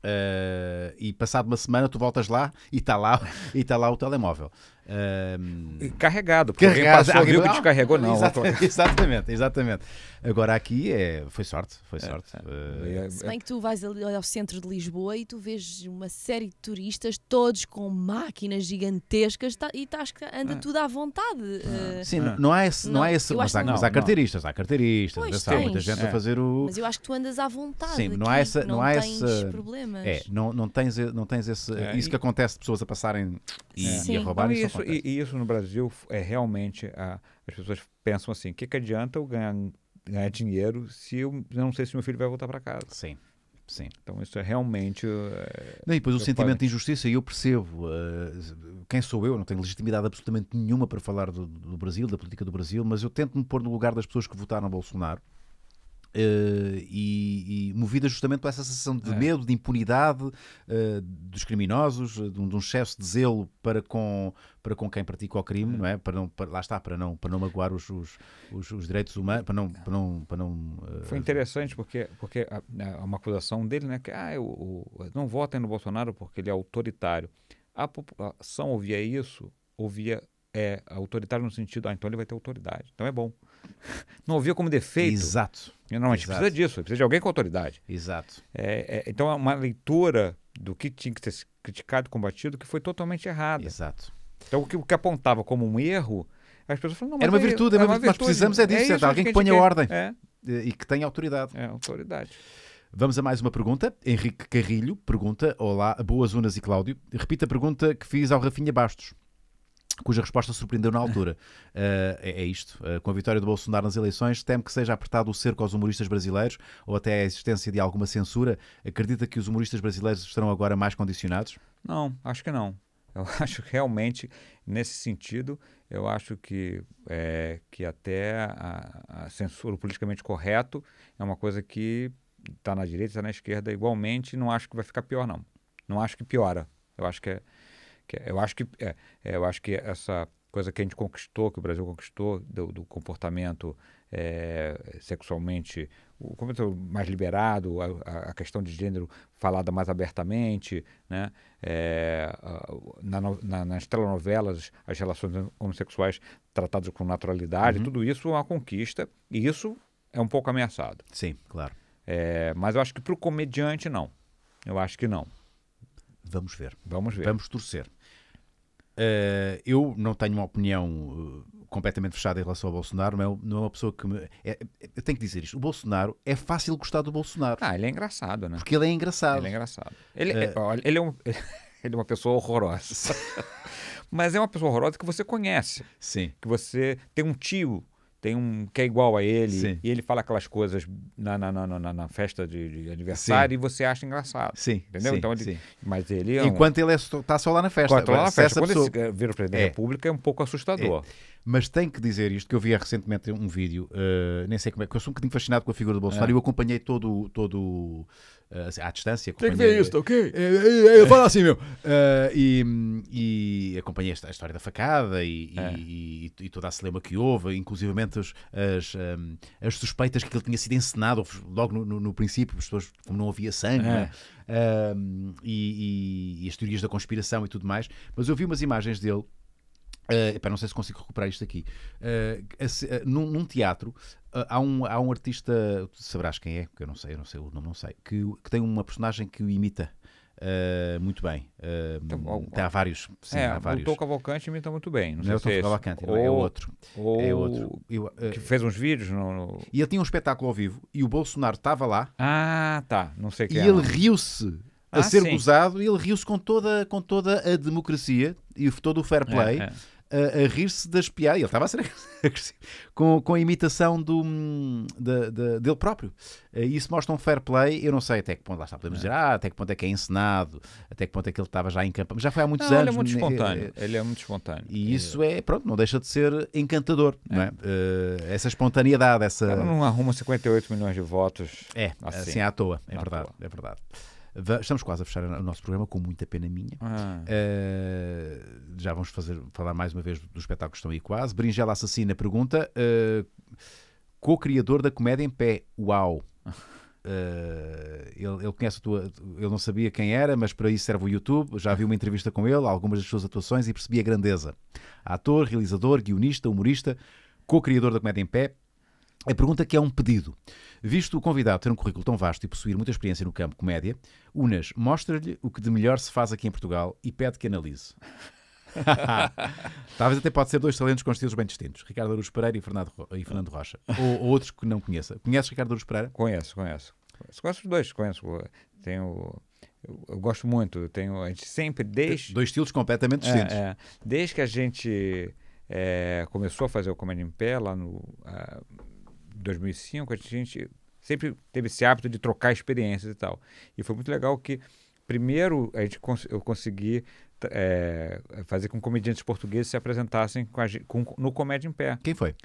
Uh, e passado uma semana tu voltas lá e está lá, e tá lá o telemóvel. Um... Carregado, porque Carregado, passou, viu que te carregou, não. Exatamente, exatamente, exatamente, Agora aqui é... foi sorte, foi é, sorte. É. Eh, é, é. Se bem que tu vais ali ao centro de Lisboa e tu vês uma série de turistas, todos com máquinas gigantescas tá, e estás, anda ah. tudo à vontade. Eh. Ah. Sim, não, ah. não há esse... Não, não há esse mas, há, não, mas há carteiristas, há carteiristas, pois, há muita gente a é. fazer o... Mas eu acho que tu andas à vontade Sim, não há essa... Não, não há tens essa... problemas. É, não, não tens, não tens esse, isso que acontece de pessoas a passarem e, é. ia roubar então, isso. e, isso no Brasil é realmente. A, as pessoas pensam assim: o que, que adianta eu ganhar, ganhar dinheiro se eu não sei se meu filho vai voltar para casa? Sim. Sim. Então isso é realmente. É, não, e depois o sentimento de injustiça, e eu percebo. Uh, quem sou eu? Não tenho legitimidade absolutamente nenhuma para falar do, do Brasil, da política do Brasil, mas eu tento me pôr no lugar das pessoas que votaram Bolsonaro Uh, e, e, movida justamente por essa sensação de é. medo, de impunidade uh, dos criminosos, eh, de um, de um excesso de zelo para com, para com quem pratica o crime, é. não é? Para não, para, lá está, para não, para não magoar os, os, os, os direitos humanos, para não. Para não, para não uh... Foi interessante porque, porque há uma acusação dele, né? Que ah, eu, eu não votem no Bolsonaro porque ele é autoritário. A população ouvia isso, ouvia é, autoritário no sentido, ah, então ele vai ter autoridade, então é bom. não ouvia como defeito. Exato. Não, a gente Exato. precisa disso, precisa de alguém com autoridade. Exato. É, é, então é uma leitura do que tinha que ser criticado, combatido, que foi totalmente errada. Exato. Então o que, o que apontava como um erro, as pessoas falam, não, era uma é virtude, é, é uma virtude, nós precisamos é, é disso, é isso, alguém que, ponha ordem é. e que tenha autoridade. É, autoridade. Vamos a mais uma pergunta. Henrique Carrilho pergunta: Olá, boas Unas e Cláudio. Repita a pergunta que fiz ao Rafinha Bastos cuja resposta surpreendeu na altura. Uh, é, isto. Uh, com a vitória do Bolsonaro nas eleições, teme que seja apertado o cerco aos humoristas brasileiros ou até a existência de alguma censura. Acredita que os humoristas brasileiros estarão agora mais condicionados? Não, acho que não. Eu acho que realmente, nesse sentido, eu acho que, é, que até a, a censura politicamente correto é uma coisa que está na direita, está na esquerda igualmente. Não acho que vai ficar pior, não. Não acho que piora. Eu acho que é é, eu acho que é, é, eu acho que essa coisa que a gente conquistou, que o Brasil conquistou do, do comportamento é, sexualmente o comportamento mais liberado, a, a, questão de gênero falada mais abertamente, né? É, na, na, nas telenovelas as relações homossexuais tratadas com naturalidade, uhum. tudo isso é uma conquista e isso é um pouco ameaçado. Sim, claro. É, mas eu acho que para o comediante não. Eu acho que não. Vamos ver. Vamos ver. Vamos torcer. Uh, eu não tenho uma opinião eh, completamente fechada em relação ao Bolsonaro, mas é, não é uma pessoa que me. É, eu tenho que dizer isto: o Bolsonaro é fácil gostar do Bolsonaro. Ah, ele é engraçado, né? Porque ele é engraçado. Ele é engraçado. Ele, uh, olha, ele, é, um, ele é uma pessoa horrorosa. Mas é uma pessoa horrorosa que você conhece. Sim. Que você tem um tio tem um que é igual a ele Sim. e ele fala aquelas coisas na, na, na, na, na festa de, de aniversário Sim. e você acha engraçado. Sim. Entendeu? Sim. então ele, Mas ele é um... Enquanto ele está é, tá só lá na festa. Enquanto lá na festa, quando pessoa... ele vira o presidente é. da República é um pouco assustador. É mas tenho que dizer isto, que eu vi recentemente um vídeo, uh, nem sei como é, que eu sou um bocadinho fascinado com a figura do Bolsonaro e eu acompanhei todo, todo uh, à distância. Tem que ver isto, ok? Eh, fala assim, meu. Uh, e, e, acompanhei a história da facada e, e, é. e, toda a celema que houve, inclusive as, as, um, ehm, as, suspeitas que ele tinha sido encenado logo no, no, no princípio, as pessoas, como não havia sangue, é. É? Ehm, e e as teorias da conspiração e tudo mais. Mas eu vi umas imagens dele Uh, epá, não sei se consigo recuperar isto aqui. Uh, uh, num, num, teatro há, um, há um artista, saberás quem é, porque eu não sei, eu não sei o nome, não sei, que, que tem uma personagem que o imita. muito bem. Então, tem, há vários. Sim, é, há vários. O Tom Cavalcante imita muito bem. Não, não é o Tom Cavalcante, é outro. É ou, é outro. Eu, que fez uns vídeos. no... E ele tinha um espetáculo ao vivo e o Bolsonaro estava lá. Ah, tá. Não sei quem E é, ele riu-se a ah, ser sim. gozado e ele riu-se com toda, com toda a democracia e todo o fair é, play. É, é a, a rir-se das piadas, ele estava a ser agressivo, com, com a imitação do, de, hum, de, dele próprio. Eh, isso mostra um fair play, eu não sei até que ponto, lá está, podemos é. dizer, ah, até que ponto é que é ensinado, até que ponto é que ele estava já em campo, mas já foi há muitos não, anos. Ele é muito né, espontâneo, eh, ele é muito espontâneo. E isso é, pronto, não deixa de ser encantador, é. não é? Uh, essa espontaneidade, essa... não arruma 58 milhões de votos. É, assim, assim à toa, é à verdade, toa. é verdade. Estamos quase a fechar o nosso programa, com muita pena minha. Ah. Uh, já vamos fazer, falar mais uma vez dos espetáculos que estão aí quase. Brinjela Assassina pergunta: uh, co-criador da Comédia em Pé, uau! Uh, ele, ele, conhece a tua. Ele não sabia quem era, mas para isso serve o YouTube. Já vi uma entrevista com ele, algumas das suas atuações e percebi a grandeza. Ator, realizador, guionista, humorista, co-criador da Comédia em Pé, a pergunta que é um pedido. Visto o convidado ter um currículo tão vasto e possuir muita experiência no campo comédia, Unas mostra-lhe o que de melhor se faz aqui em Portugal e pede que analise. Talvez até pode ser dois talentos com estilos bem distintos: Ricardo Aruz Pereira e Fernando, Ro e Fernando Rocha. Ou, ou, outros que não conheça. Conheces Ricardo Aruz Pereira? Conheço, conheço. Conheço os dois, conheço. Tenho eu, gosto muito. tenho, a gente sempre, desde. Dois estilos completamente é, distintos. É, é, desde que a gente é, começou a fazer o Comédia em Pé, lá no, a, ah, 2005, a gente sempre teve esse hábito de trocar experiências e tal. E foi muito legal que, primeiro, a gente cons eu consegui é, fazer com que comediantes portugueses se apresentassem com gente, com, no Comédia em Pé. Quem foi?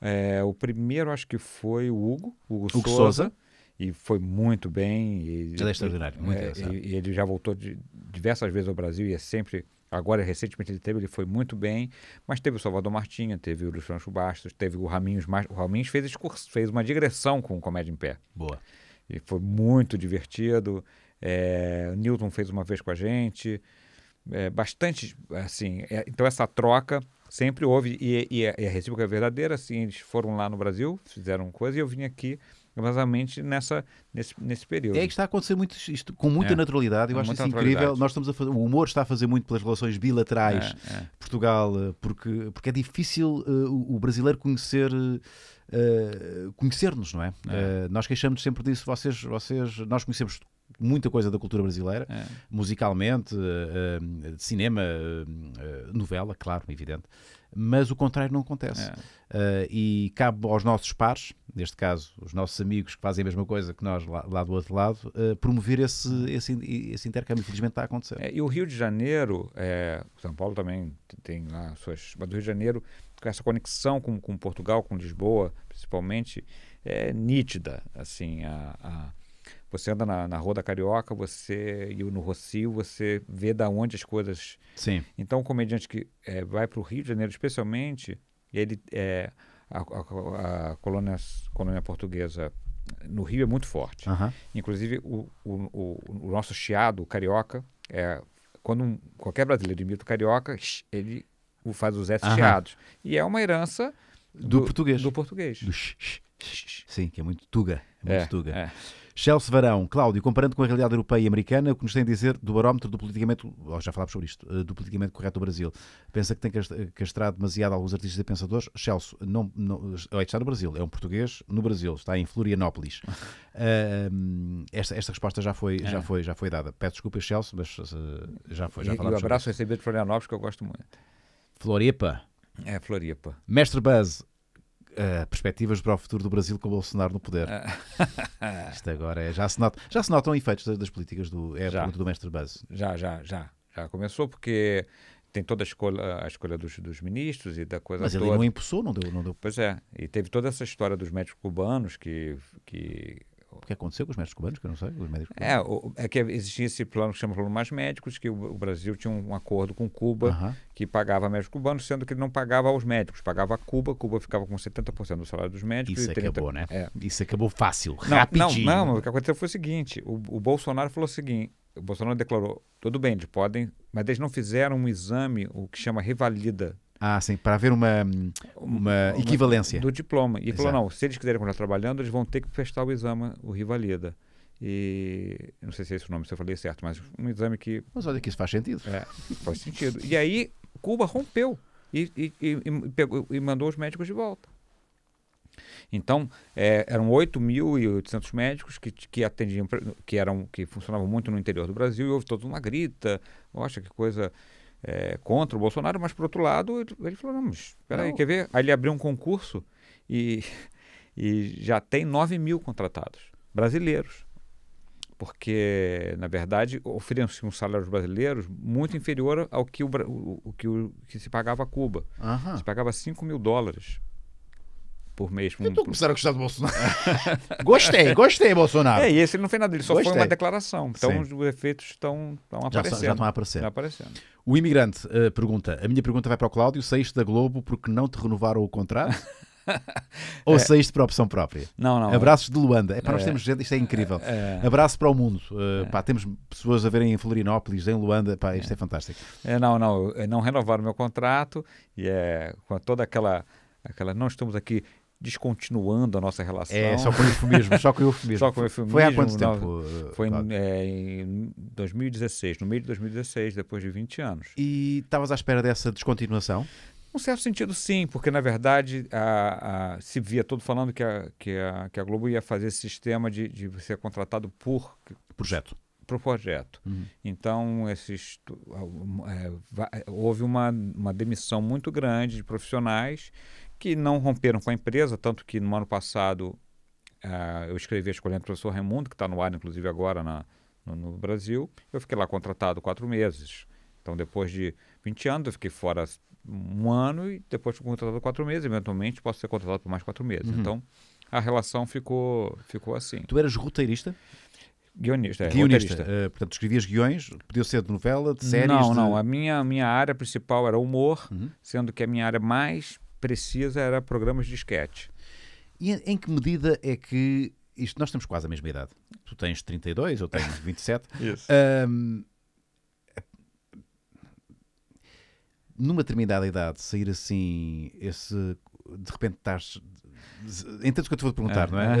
É, o primeiro, acho que foi o Hugo, Hugo, Hugo Souza. Souza. E foi muito bem. E, ele é extraordinário, muito é, e, e ele já voltou de, diversas vezes ao Brasil e é sempre Agora, recentemente, ele teve, ele foi muito bem, mas teve o Salvador Martinha, teve o Luciano Bastos, teve o Raminhos. O Raminhos fez, excurso, fez uma digressão com o Comédia em Pé. Boa. E foi muito divertido. É, o Newton fez uma vez com a gente. É, bastante, assim... É, então, essa troca sempre houve. E, é, e, é, e é a recíproca é verdadeira, assim. Eles foram lá no Brasil, fizeram coisa, e eu vim aqui basicamente nessa, nesse, nesse período. É que está a acontecer muito isto com muita é. naturalidade, eu acho isso assim incrível. Nós estamos a fazer, o humor está a fazer muito pelas relações bilaterais é, é. Portugal, eh, porque, porque é difícil uh, o brasileiro conhecer. Uh, conhecer-nos, não é? Uh, nós queixamos sempre disso. Vocês, vocês, nós conhecemos muita coisa da cultura brasileira, é. musicalmente, de cinema, novela, claro, evidente mas o contrário não acontece. É. Uh, e cabe aos nossos pares, neste caso, os nossos amigos que fazem a mesma coisa que nós lá, lá do outro lado, uh, promover esse, esse, esse intercâmbio. Infelizmente está a acontecer. É, e o Rio de Janeiro, é, São Paulo também tem lá suas. Mas o Rio de Janeiro, com essa conexão com, com Portugal, com Lisboa, principalmente, é nítida. Assim, a, a você anda na, na Rua da Carioca, você e no Rocio, você vê da onde as coisas. Sim. Então, o comediante que é, vai para o Rio de Janeiro, especialmente, ele é, a, a, a, colônia, colônia portuguesa no Rio é muito forte. Inclusive, o, o, o, o, nosso chiado carioca, é, quando um, qualquer brasileiro imita o carioca, ele o faz os S chiados. E é uma herança do, do português. Do português. Do sh, sh, sh, Sim, que é muito tuga. É muito é, tuga. É. Chelsea Varão, Cláudio, comparando com a realidade europeia e americana, o que nos tem a dizer do barómetro do politicamente, já falámos sobre isto, eh, do politicamente correto do Brasil? Pensa que tem eh, castrado demasiado alguns artistas e pensadores? Chelsea, não, não, eh, está no Brasil, é um português no Brasil, está em Florianópolis. Uh, esta, esta resposta já foi, já, é. foi, já foi dada. Peço desculpas, Chelsea, mas uh, já foi. Já e, e o abraço recebido de Florianópolis, que eu gosto muito. Floripa. É, Floripa. Mestre Buzz, uh, perspectivas para o futuro do Brasil com o Bolsonaro no poder. Ah. Isto agora é. Já se, not, já se notam efeitos das, das políticas do. É já. do mestre base. Já, já, já. Já começou porque tem toda a escolha, a escolha dos, dos ministros e da coisa Mas toda. ele não impulsou, não deu, não deu. Pois é, e teve toda essa história dos médicos cubanos que, que que aconteceu com os médicos cubanos, que eu não sei, os médicos é, cubanos. É, o, é que existia esse plano que chama Plano Mais Médicos, que o, o Brasil tinha um, um acordo com Cuba uh -huh. que pagava médicos cubanos, sendo que ele não pagava aos médicos, pagava a Cuba, Cuba ficava com 70% do salário dos médicos. Isso 30, é é acabou, né? É. Isso acabou fácil, não, rapidinho. Não, não, o que aconteceu foi o seguinte, o, o Bolsonaro falou o seguinte, o Bolsonaro declarou, tudo bem, eles podem, mas eles não fizeram um exame, o que chama revalida ah, sim, para haver uma, uma equivalência. Do diploma. E Exato. falou, não, se eles quiserem continuar trabalhando, eles vão ter que prestar o exame, o Rivalida. E não sei se é esse o nome, se eu falei certo, mas um exame que... Mas olha que isso faz sentido. É, faz sentido. E aí Cuba rompeu e, e, e, pegou, e mandou os médicos de volta. Então, é, eram 8.800 médicos que, que atendiam, que, eram, que funcionavam muito no interior do Brasil, e houve toda uma grita, nossa, que coisa é, contra o Bolsonaro, mas por outro lado, ele falou, não, espera aí quer ver? Aí ele abriu um concurso e, e já tem 9 mil contratados, brasileiros. Porque, na verdade, ofereciam um salários brasileiros muito inferior ao que, o, o, o que, o que se pagava a Cuba. Aham. Se pagava 5 mil dólares por mês. eu estou começando a gostar do Bolsonaro. gostei, gostei, Bolsonaro. É, e esse não fez nada, ele só gostei. foi uma declaração. Então Sim. os efeitos estão, estão aparecendo. Já, tá estão Já aparecendo. O imigrante uh, pergunta: a minha pergunta vai para o Cláudio, saíste da Globo porque não te renovaram o contrato? Ou é. saíste por opção própria? Não, não. Abraços é. de Luanda. É, para é. nós temos gente, isto é incrível. É. é. Abraço para o mundo. Uh, pá, temos pessoas a verem em Florianópolis, em Luanda. Pá, isto é, fantástico. não, não. Não renovaram o meu contrato e é com toda aquela, aquela. Não estamos aqui descontinuando a nossa relação. É, só com eufemismo, só com eufemismo. Só com eufemismo. Foi há quanto tempo? Foi é, em 2016, no meio de 2016, depois de 20 anos. E estavas à espera dessa descontinuação? Um certo sentido, sim, porque na verdade a, a, se via todo falando que a, que, a, que a Globo ia fazer esse sistema de, de ser contratado por projeto para o projeto. Uhum. Então, esses, é, houve uma, uma demissão muito grande de profissionais que não romperam com a empresa, tanto que no ano passado uh, eu escrevi a escolhendo o professor Raimundo, que está no ar, inclusive, agora na, no, no, Brasil. Eu fiquei lá contratado quatro meses. Então, depois de 20 anos, eu fiquei fora um ano e depois fui contratado quatro meses. Eventualmente, posso ser contratado por mais quatro meses. Uhum. Então, a relação ficou, ficou assim. Tu eras roteirista? Guionista, é, Guionista. Uh, portanto, escrevias guiões, podia ser de novela, de séries? Não, de... não. A minha, minha área principal era humor, uhum. sendo que a minha área mais precisa era programas de esquete. E em que medida é que isto nós temos quase a mesma idade? Tu tens 32, eu tenho 27. Isso. Um, numa determinada idade, sair assim, esse de repente estás Entendo o que eu te vou perguntar, é, não é? é. Eh,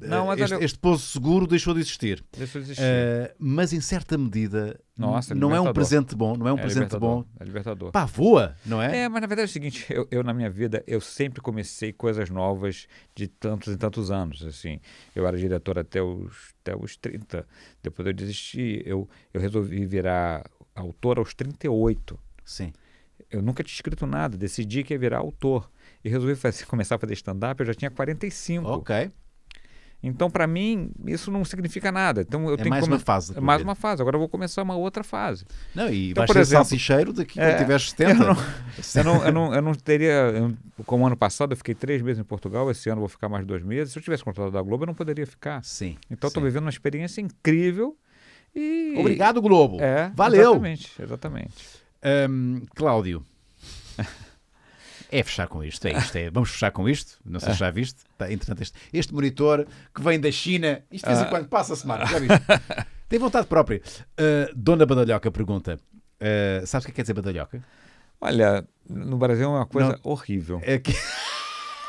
é. Eh, não, este, olha... este pouso seguro deixou de existir. Deixou de existir. Eh, mas em certa medida Nossa, é não é um presente bom, não é um é presente bom. É libertador. Pá, voa, não é? É, mas na verdade é o seguinte, eu, eu, na minha vida, eu sempre comecei coisas novas de tantos e tantos anos, assim. Eu era diretor até os, até os 30, depois eu desisti, eu, eu resolvi virar autor aos 38. Sim. Eu nunca tinha escrito nada, decidi que ia virar autor e resolvi fazer, começar a fazer stand-up, eu já tinha 45. Ok. Então, para mim, isso não significa nada. Então, eu é tenho mais come... uma fase. É mais uma fase. Agora eu vou começar uma outra fase. Não, e então, por ser exemplo, cheiro daqui é, quando tiver 70. Eu não, eu, não, eu, não, eu não teria... Eu, como ano passado eu fiquei três meses em Portugal, esse ano eu vou ficar mais dois meses. Se eu tivesse contratado da Globo, eu não poderia ficar. Sim. Então, estou vivendo uma experiência incrível e... Obrigado, Globo. É, Valeu. Exatamente, exatamente. Um, Cláudio... É fechar com isto, é isto. É, vamos fechar com isto. Não sei se já viste. Está este, este monitor que vem da China. Isto de vez em ah. quando passa-se, semana. Já viste? Tem vontade própria. Uh, Dona Badalhoca pergunta: uh, sabes o é que quer dizer badalhoca? Olha, no Brasil é uma coisa Não. horrível. É que...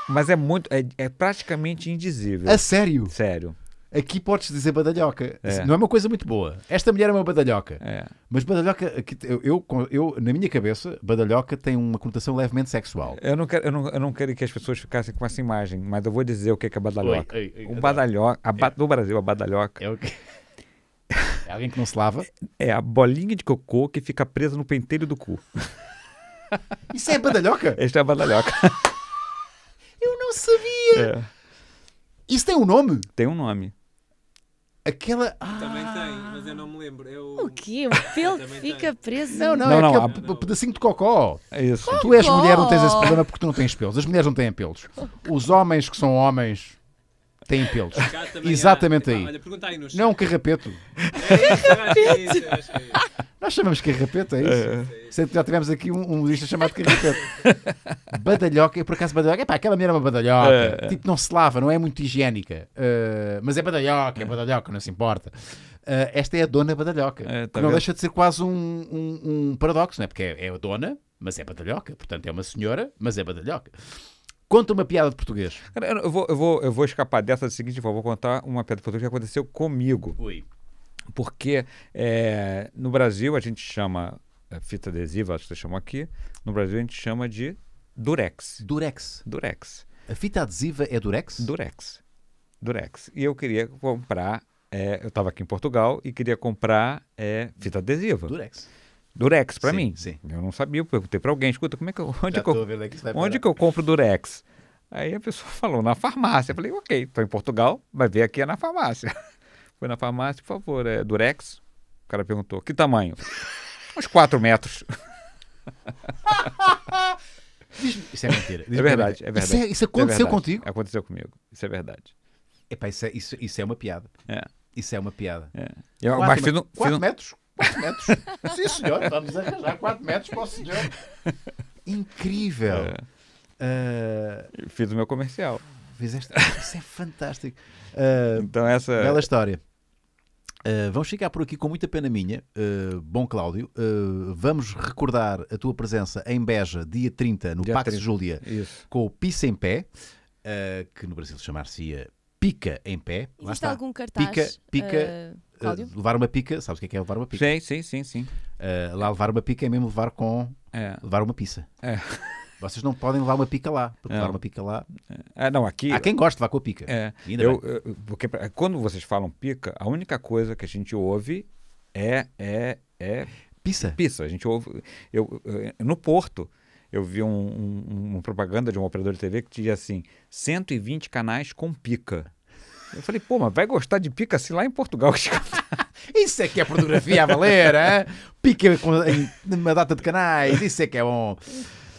Mas é muito. É, é praticamente indizível. É sério? Sério. Aqui podes dizer badalhoca. É. Não é uma coisa muito boa. Esta mulher é uma badalhoca. É. Mas badalhoca, eu, eu, eu, na minha cabeça, badalhoca tem uma conotação levemente sexual. Eu não quero, eu não, eu não quero que as pessoas ficassem com essa imagem, mas eu vou dizer o que é, que é badalhoca. Oi, oi, oi, o badalhoca, é. no Brasil, a badalhoca. É o que... É alguém que não se lava? É, é a bolinha de cocô que fica presa no pentelho do cu. Isso é badalhoca? Esta é badalhoca. Eu não sabia! É. Isso tem um nome? Tem um nome. Aquela. Ah. Também tem, ah. mas eu não me lembro. Eu... O quê? O pelo que fica preso. Não, não, não, é não, é aquele não. pedacinho de cocó. É isso. Cocó. Tu és mulher, não tens esse problema porque tu não tens pelos. As mulheres não têm pelos. Os homens que são homens têm pelos. Exatamente há. aí. Olha, aí não, um carrapeto. É isso, acho que é isso. Nós chamamos carrapeta é isso? É, é. Sempre já tivemos aqui um, um chamado carrapeta badalhoca, por acaso badalhoca, é pá, aquela merda é uma badalhoca. É, tipo, não se lava, não é muito higiênica. Uh, mas é badalhoca, é badalhoca, não se importa. Uh, esta é a dona badalhoca. É, tá não deixa de ser quase um, um, um paradoxo, não é? Porque é, é a dona, mas é badalhoca. Portanto, é uma senhora, mas é badalhoca. Conta uma piada de português. Cara, eu vou, eu vou, eu vou escapar dessa da seguinte, vou contar uma piada de português que aconteceu comigo. Ui. Porque é, no Brasil a gente chama é, fita adesiva, acho que vocês chamam aqui, no Brasil a gente chama de durex. Durex. Durex. A fita adesiva é durex? Durex. Durex. E eu queria comprar, é, eu estava aqui em Portugal e queria comprar é, fita adesiva. Durex. Durex para mim. Sim. Eu não sabia, perguntei para alguém, escuta, como é que eu, onde, que eu, onde que eu compro Durex? Aí a pessoa falou, na farmácia. Eu falei, ok, estou em Portugal, vai ver aqui é na farmácia. Foi na farmácia, por favor, é durex? O cara perguntou, que tamanho? Uns 4 metros. Isso é mentira. É, é verdade, é, é verdade. Isso, é, isso aconteceu é contigo? Aconteceu comigo, isso é verdade. Epá, isso, é, isso, isso é uma piada. É. Isso é uma piada. É. Eu, quatro, mas fiz um, 4 um... metros? 4 metros. Sim, senhor, estamos a arranjar 4 metros para o senhor. Incrível. É. Uh... Fiz o meu comercial. Fizeste... Isso é fantástico. Uh... Então essa... Bela história. Eh, vamos ficar por aqui com muita pena minha, uh, bom Cláudio. Uh, vamos recordar a tua presença em Beja, dia 30, no dia Pax 30. Júlia, Isso. com o Pisa em Pé, que no Brasil chamar-se-ia Pica em Pé. Existe está. algum cartaz? Pica, pica. levar uma pica, sabes o que é, que é levar uma pica? Sim, sim, sim. sim. lá levar uma pica é mesmo levar com. É. levar uma pizza. É. Vocês não podem levar uma pica lá, porque levar uma pica lá. Ah, não, aqui. Há quem gosta de levar com a pica. É, eu, porque quando vocês falam pica, a única coisa que a gente ouve é. é, é Pizza. Pizza. A gente ouve. Eu, no Porto, eu vi um, um, uma propaganda de um operador de TV que dizia assim: 120 canais com pica. Eu falei, pô, mas vai gostar de pica se lá em Portugal. isso é que é pornografia a valer, hein? É? Pica com, em uma data de canais, isso é que é bom.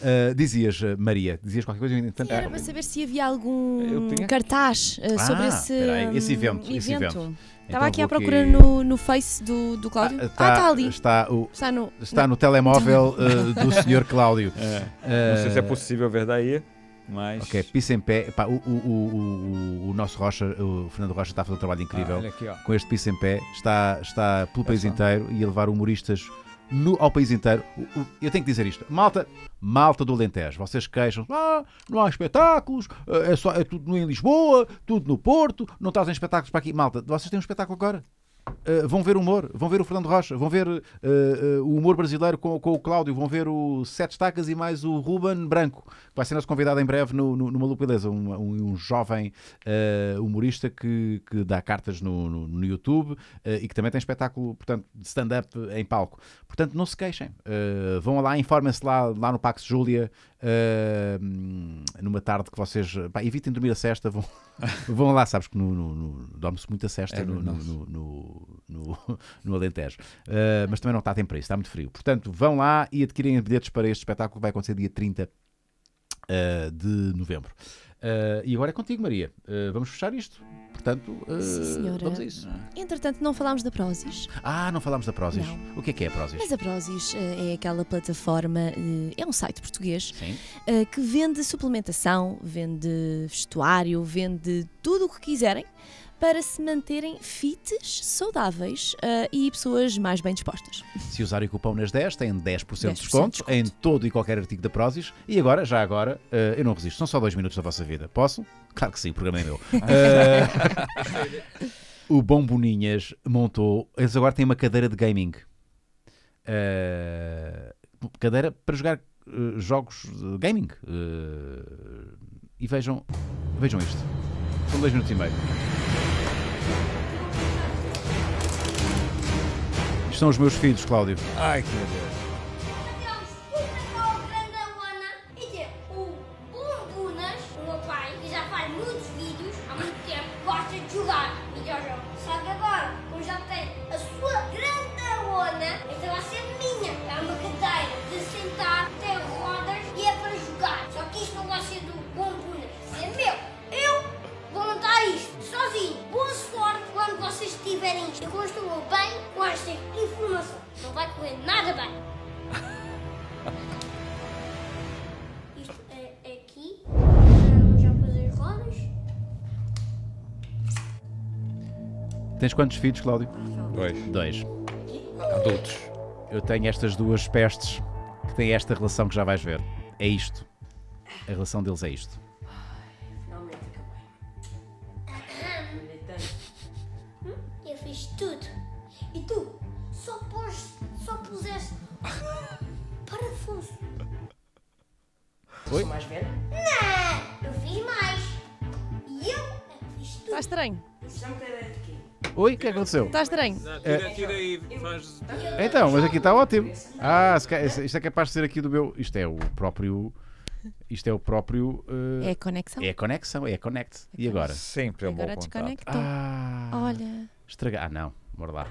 Uh, dizias, Maria, dizias qualquer coisa? Entanto, era para saber se havia algum cartaz uh, ah, sobre esse, esse evento. evento. Esse evento. Estava então aqui à procura aqui... no, no Face do, do Cláudio. Ah, ah está, ah, está ali. Está, o, está, no, está no telemóvel uh, do senhor Cláudio. É. não sei se é possível ver daí. Mas... Ok, pisa em pé. o, o, o, o, nosso Rocha, o Fernando Rocha, está a fazer um trabalho incrível. Ah, aqui, com este pisa em pé, está, está pelo é país só. inteiro e a levar humoristas no, ao país inteiro. Eu tenho que dizer isto. Malta, malta do Alentejo, vocês queixam ah, não há espetáculos, eh, é, só, é tudo em Lisboa, tudo no Porto, não trazem espetáculos para aqui. Malta, vocês têm um espetáculo agora. Uh, vão ver o humor, vão ver o Fernando Rocha, vão ver uh, uh, o humor brasileiro com, com, o Cláudio, vão ver o Sete Estacas e mais o Ruben Branco, que vai ser nosso convidado em breve no, no, no Maluco Beleza, um, um, um jovem humorista que, que, dá cartas no, no, no YouTube e que também tem espetáculo, portanto, de stand-up em palco. Portanto, não se queixem, vão lá, informem-se lá, lá no Pax Júlia, numa tarde que vocês pá, evitem dormir a cesta, vão, vão lá, sabes que no, no, no dorme-se muita cesta é, no, no, Alentejo, uh, mas também não está a tempo para isso, está muito frio. Portanto, vão lá e adquirem bilhetes para este espetáculo que vai acontecer dia 30 ah, de novembro. Uh, e agora é contigo, Maria. Uh, vamos fechar isto. Portanto, uh, Sim, senhora. vamos a isso. Entretanto, não falámos da Prozis. Ah, não falámos da Prozis. Não. O que é que é a Prozis? Mas a Prozis eh, é aquela plataforma, eh, é um site português eh, que vende suplementação, vende vestuário, vende tudo o que quiserem para se manterem fites, saudáveis uh, e pessoas mais bem dispostas. Se usarem o cupom nas 10, têm 10%, 10 de desconto, em todo e qualquer artigo da Prozis. E agora, já agora, uh, eu não resisto, são só dois minutos da vossa vida. Posso? Claro que sim, o programa é meu. uh, o Bom Boninhas montou, eles agora têm uma cadeira de gaming. cadeira para jogar jogos de gaming. e vejam, vejam isto. São dois minutos e meio. Estão os meus filhos, Cláudio. Ai, que meu Deus. guarda! Isto é, é aqui. Vamos já fazer rodas. Tens quantos filhos, Cláudio? Dois. Dois. Adultos. Eu tenho estas duas pestes que têm esta relação que já vais ver. É isto. A relação deles é isto. aconteceu? Está estranho. Tira, tira faz... Então, mas aqui está ótimo. Ah, isto é capaz de ser aqui do meu. Isto é o próprio. Isto é o próprio. Eh, é a conexão. é a conexão, é a connect. É e agora? Sempre é um bom Agora contato. Ah, Olha. estragar. Ah, não. Bora lá.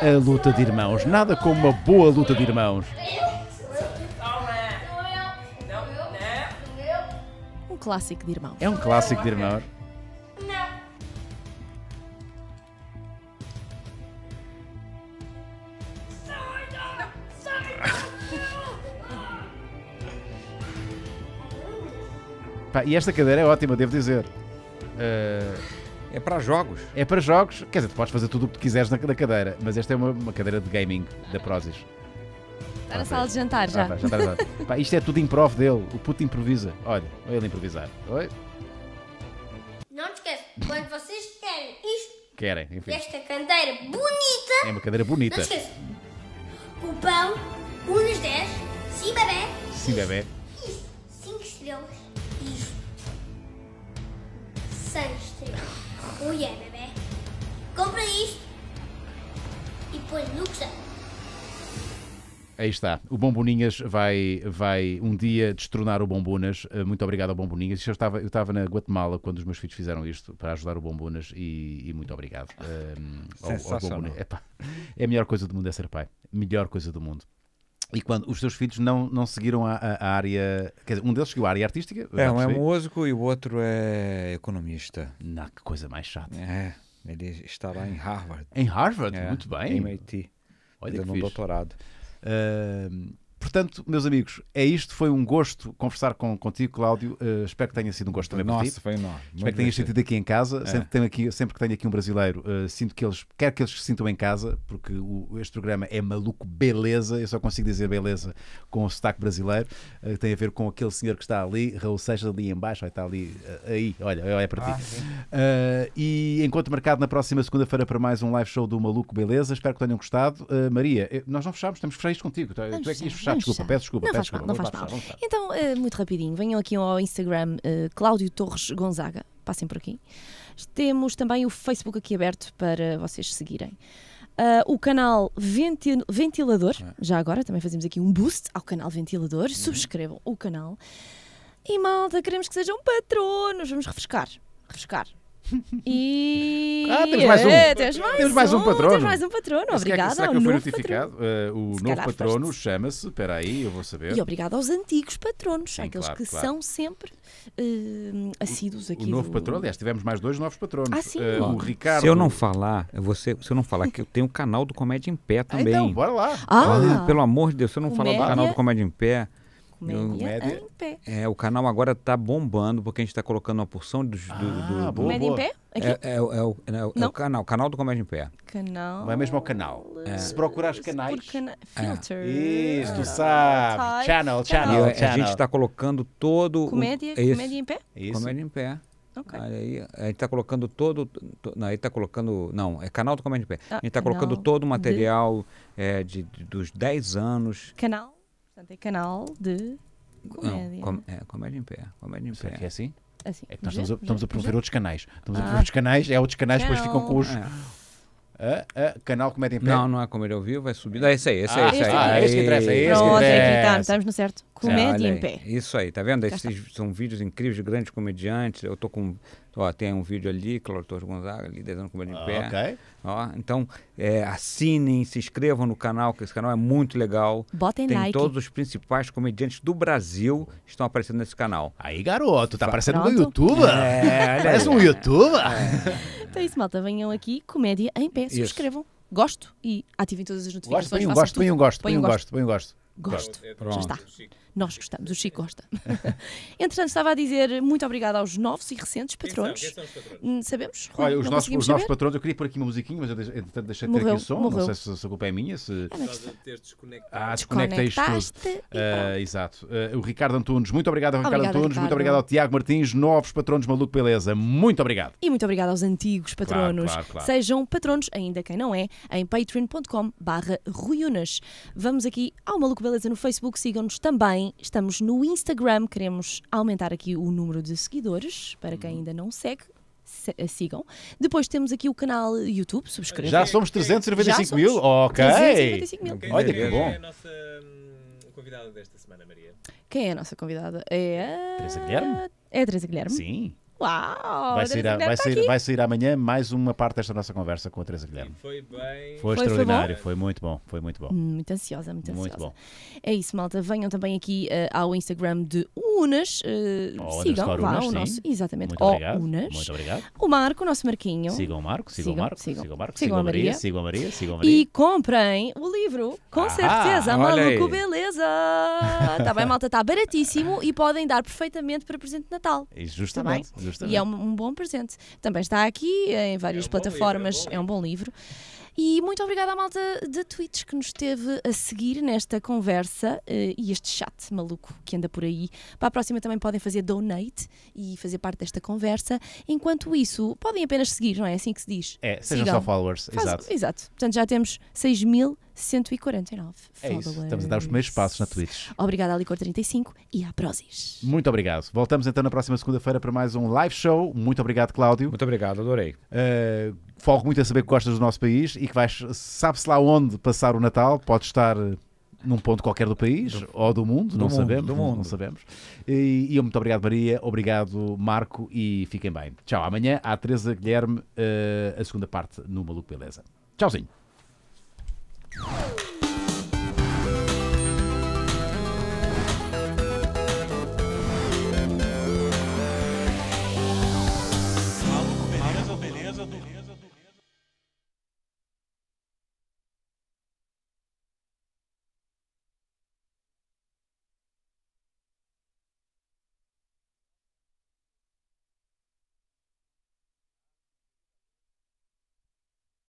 A luta de irmãos. Nada como uma boa luta de irmãos. clássico de irmão. É um clássico de irmão. e esta cadeira é ótima, devo dizer. Uh... É para jogos. É para jogos. Quer dizer, tu podes fazer tudo o que quiseres na cadeira, mas esta é uma, uma cadeira de gaming da Prozis. Está na sala de jantar ah, já. Ah, jantar, jantar. Pá, isto é tudo improv dele. O puto improvisa. Olha, olha ele improvisar. Oi. Não te esquece, quando vocês querem isto. Querem, enfim. Esta cadeira bonita. É uma cadeira bonita. Não te esquece. O pão, 1 nas 10. Sim, bebê. Sim, bebê. Isto, 5 estrelas. Isto, 6 estrelas. Oh yeah, é, bebê. Compra isto e põe no que Aí está. O Bomboninhas vai, vai um dia destronar o Bombunas. Eh, muito obrigado ao Bomboninhas. Eu estava, eu estava na Guatemala quando os meus filhos fizeram isto para ajudar o Bombunas e, e muito obrigado. Um, eh, Ao, ao Epá, é a melhor coisa do mundo é ser pai. Melhor coisa do mundo. E quando os teus filhos não, não seguiram a, a área. Quer dizer, um deles seguiu a área artística? É, um é músico e o outro é economista. Na que coisa mais chata. É, ele está lá em Harvard. Em Harvard? É, Muito bem. Em MIT. Olha, fazendo um fixe. doutorado. Uh, Portanto, meus amigos, é isto. Foi um gosto conversar com, contigo, Cláudio. Uh, espero que tenha sido um gosto também Nossa, para ti. foi enorme. Espero Muito que tenhas sentido aqui em casa. É. Sempre, tenho aqui, sempre que tenho aqui um brasileiro, uh, sinto que eles, quero que eles se sintam em casa, porque o, este programa é maluco beleza. Eu só consigo dizer beleza com o sotaque brasileiro. Uh, tem a ver com aquele senhor que está ali, Raul Seixas, ali embaixo. está ali, aí, olha, é para ti. Ah, e encontro marcado na próxima segunda-feira para mais um live show do Maluco Beleza. Espero que tenham gostado. Maria, nós não fechámos, temos que fechar isto contigo. tu é que é fechar já, desculpa, peço desculpa. Não peço faz desculpa, mal, não faz mal. Então, uh, muito rapidinho, venham aqui ao Instagram uh, Cláudio Torres Gonzaga, passem por aqui. Temos também o Facebook aqui aberto para vocês seguirem. Uh, o canal Ventilador, já agora também fazemos aqui um boost ao canal Ventilador, uhum. subscrevam o canal. E malta, queremos que sejam patronos, vamos refrescar refrescar. E. Ah, temos mais um. É, temos mais, temos mais um, um patrono. Temos mais um patrono. É obrigada. Será que, será que eu notificado? Uh, o Se novo patrono chama-se, espera aí, eu vou saber. E obrigado aos antigos patronos, Sim, aqueles claro, que claro. são sempre uh, assíduos aqui. O novo do... patrono, aliás, tivemos mais dois novos patronos. Ah, sim. Uh, o Ricardo. Se eu não falar, você, se eu não falar que eu tenho um canal do Comédia em Pé também. Ah, então, bora lá. Ah. ah pelo amor de Deus, se eu não falar do canal do Comédia em Pé, Comédia, Comédia em pé. É, o canal agora tá bombando, porque a gente tá colocando uma porção ah, do, do, do... Comédia em pé? É, é, é, o, é, o, é é canal, canal do Comédia em Pé. Canal. Não é mesmo o canal. Se procurar os canais. Cana... É. Filter. Isso, tu sabe. Channel, channel, a, channel. A gente está colocando todo. Comédia, o, comédia em pé? Isso. Comédia em pé. Okay. Aí, a gente está colocando todo. não, aí está colocando. Não, é canal do Comédia em Pé. Ah, a gente está colocando todo o material de, de, dos 10 anos. Canal? Portanto, é canal de comédia. Não, com, é, comédia em pé. Comédia em Será pé. que é assim? Assim. É que nós já, estamos a, a promover outros canais. Estamos ah. a promover outros canais, é outros canais, depois ficam com os. É. canal Comédia em Pé. Não, não há Comédia ao vivo, vai subir. Ah, esse aí, esse aí, ah, esse aí. Ah, esse que interessa, é esse Pronto, que interessa. É aqui, tá, estamos no certo. Comédia é, em pé. Isso aí, tá vendo? Esses são vídeos incríveis de grandes comediantes. Eu tô com. Ó, tem um vídeo ali, Cláudio Torres Gonzaga, ali desenhando Comédia ah, em Pé. Ok. Ó, então, é, assinem, se inscrevam no canal, que esse canal é muito legal. Botem tem like. Todos os principais comediantes do Brasil estão aparecendo nesse canal. Aí, garoto, tá aparecendo Pronto. no YouTube? É, Parece um YouTube? É. Então é isso, malta. Venham aqui, Comédia em Pé. Se inscrevam gosto e ativem todas as notificações. Gosto, põe um gosto, põe um gosto, põe um gosto, gosto. Pronto. Já está. Nós gostamos, o Chico gosta. Entretanto, estava a dizer muito obrigada aos novos e recentes patronos Quem são, quem são os hum, Sabemos? Olha, Rui, os, nossos, os nossos patronos eu queria pôr aqui uma musiquinha, mas eu deixei, entretanto deixei morreu, de ter aqui o som. Morreu. Não sei se, se a culpa é minha. Se... É, ah, desconectei isto tudo. Uh, exato. Uh, o Ricardo Antunes, muito obrigado ao Ricardo Antunes, Ricardo. muito obrigado ao Tiago Martins, novos patronos Maluco Beleza. Muito obrigado. E muito obrigado aos antigos patronos. Claro, claro, claro. Sejam patronos, ainda quem não é, em patreon.com barra Vamos aqui ao Maluco Beleza no Facebook, sigam-nos também estamos no Instagram, queremos aumentar aqui o número de seguidores, para quem uhum. ainda não segue, eh, sigam. Depois temos aqui o canal YouTube, subscrevam. Já somos 395 mil? Ok. 395 mil. É Olha que bom. Quem é a nossa hum, convidada desta semana, Maria? Quem é a nossa convidada? É a... Teresa Guilherme? É a Teresa Guilherme. Sim. Uau! Vai sair, a, vai, tá sair, vai sair amanhã mais uma parte desta nossa conversa com a Teresa Guilherme. Foi bem. Foi, foi extraordinário, foi, foi, muito bom, foi muito bom. Hum, muito ansiosa, muito, ansiosa. Muito bom. É isso, malta. Venham também aqui uh, ao Instagram de Unas. Uh, sigam lá o nosso. Exatamente. Muito obrigado. Unas. Muito obrigado. O Marco, o nosso Marquinho. Sigam o Marco, sigam, sigam o Marco, sigam, sigam o Marco, sigam, a Maria, sigam a Maria, sigam a Maria. E comprem o livro, com ah, certeza. Maluco, beleza! Está bem, malta, está baratíssimo e podem dar perfeitamente para presente de Natal. justamente. Tá Justamente. E é um, um, bom presente. Também está aqui eh, em várias é um plataformas, livro, é, um é, um bom livro. E muito obrigada à malta de tweets que nos esteve a seguir nesta conversa uh, e este chat maluco que anda por aí. Para a próxima também podem fazer donate e fazer parte desta conversa. Enquanto isso, podem apenas seguir, não é assim que se diz? É, sejam Sigam. só followers, Faz, exato. Exato. Portanto, já temos 6 mil 149 é followers. Isso. Estamos a dar os primeiros passos na Twitch. Obrigada à Licor35 e à Prozis. Muito obrigado. Voltamos então na próxima segunda-feira para mais um live show. Muito obrigado, Cláudio. Muito obrigado, adorei. Uh, foco muito a saber que gostas do nosso país e que vais, sabe-se lá onde passar o Natal. Pode estar eh, num ponto qualquer do país do, ou do mundo, do não mundo, sabemos. Do mundo. Não sabemos. E, eu muito obrigado, Maria. Obrigado, Marco. E fiquem bem. Tchau. Amanhã à Teresa Guilherme, uh, a segunda parte no Maluco Beleza. Tchauzinho. Thank you.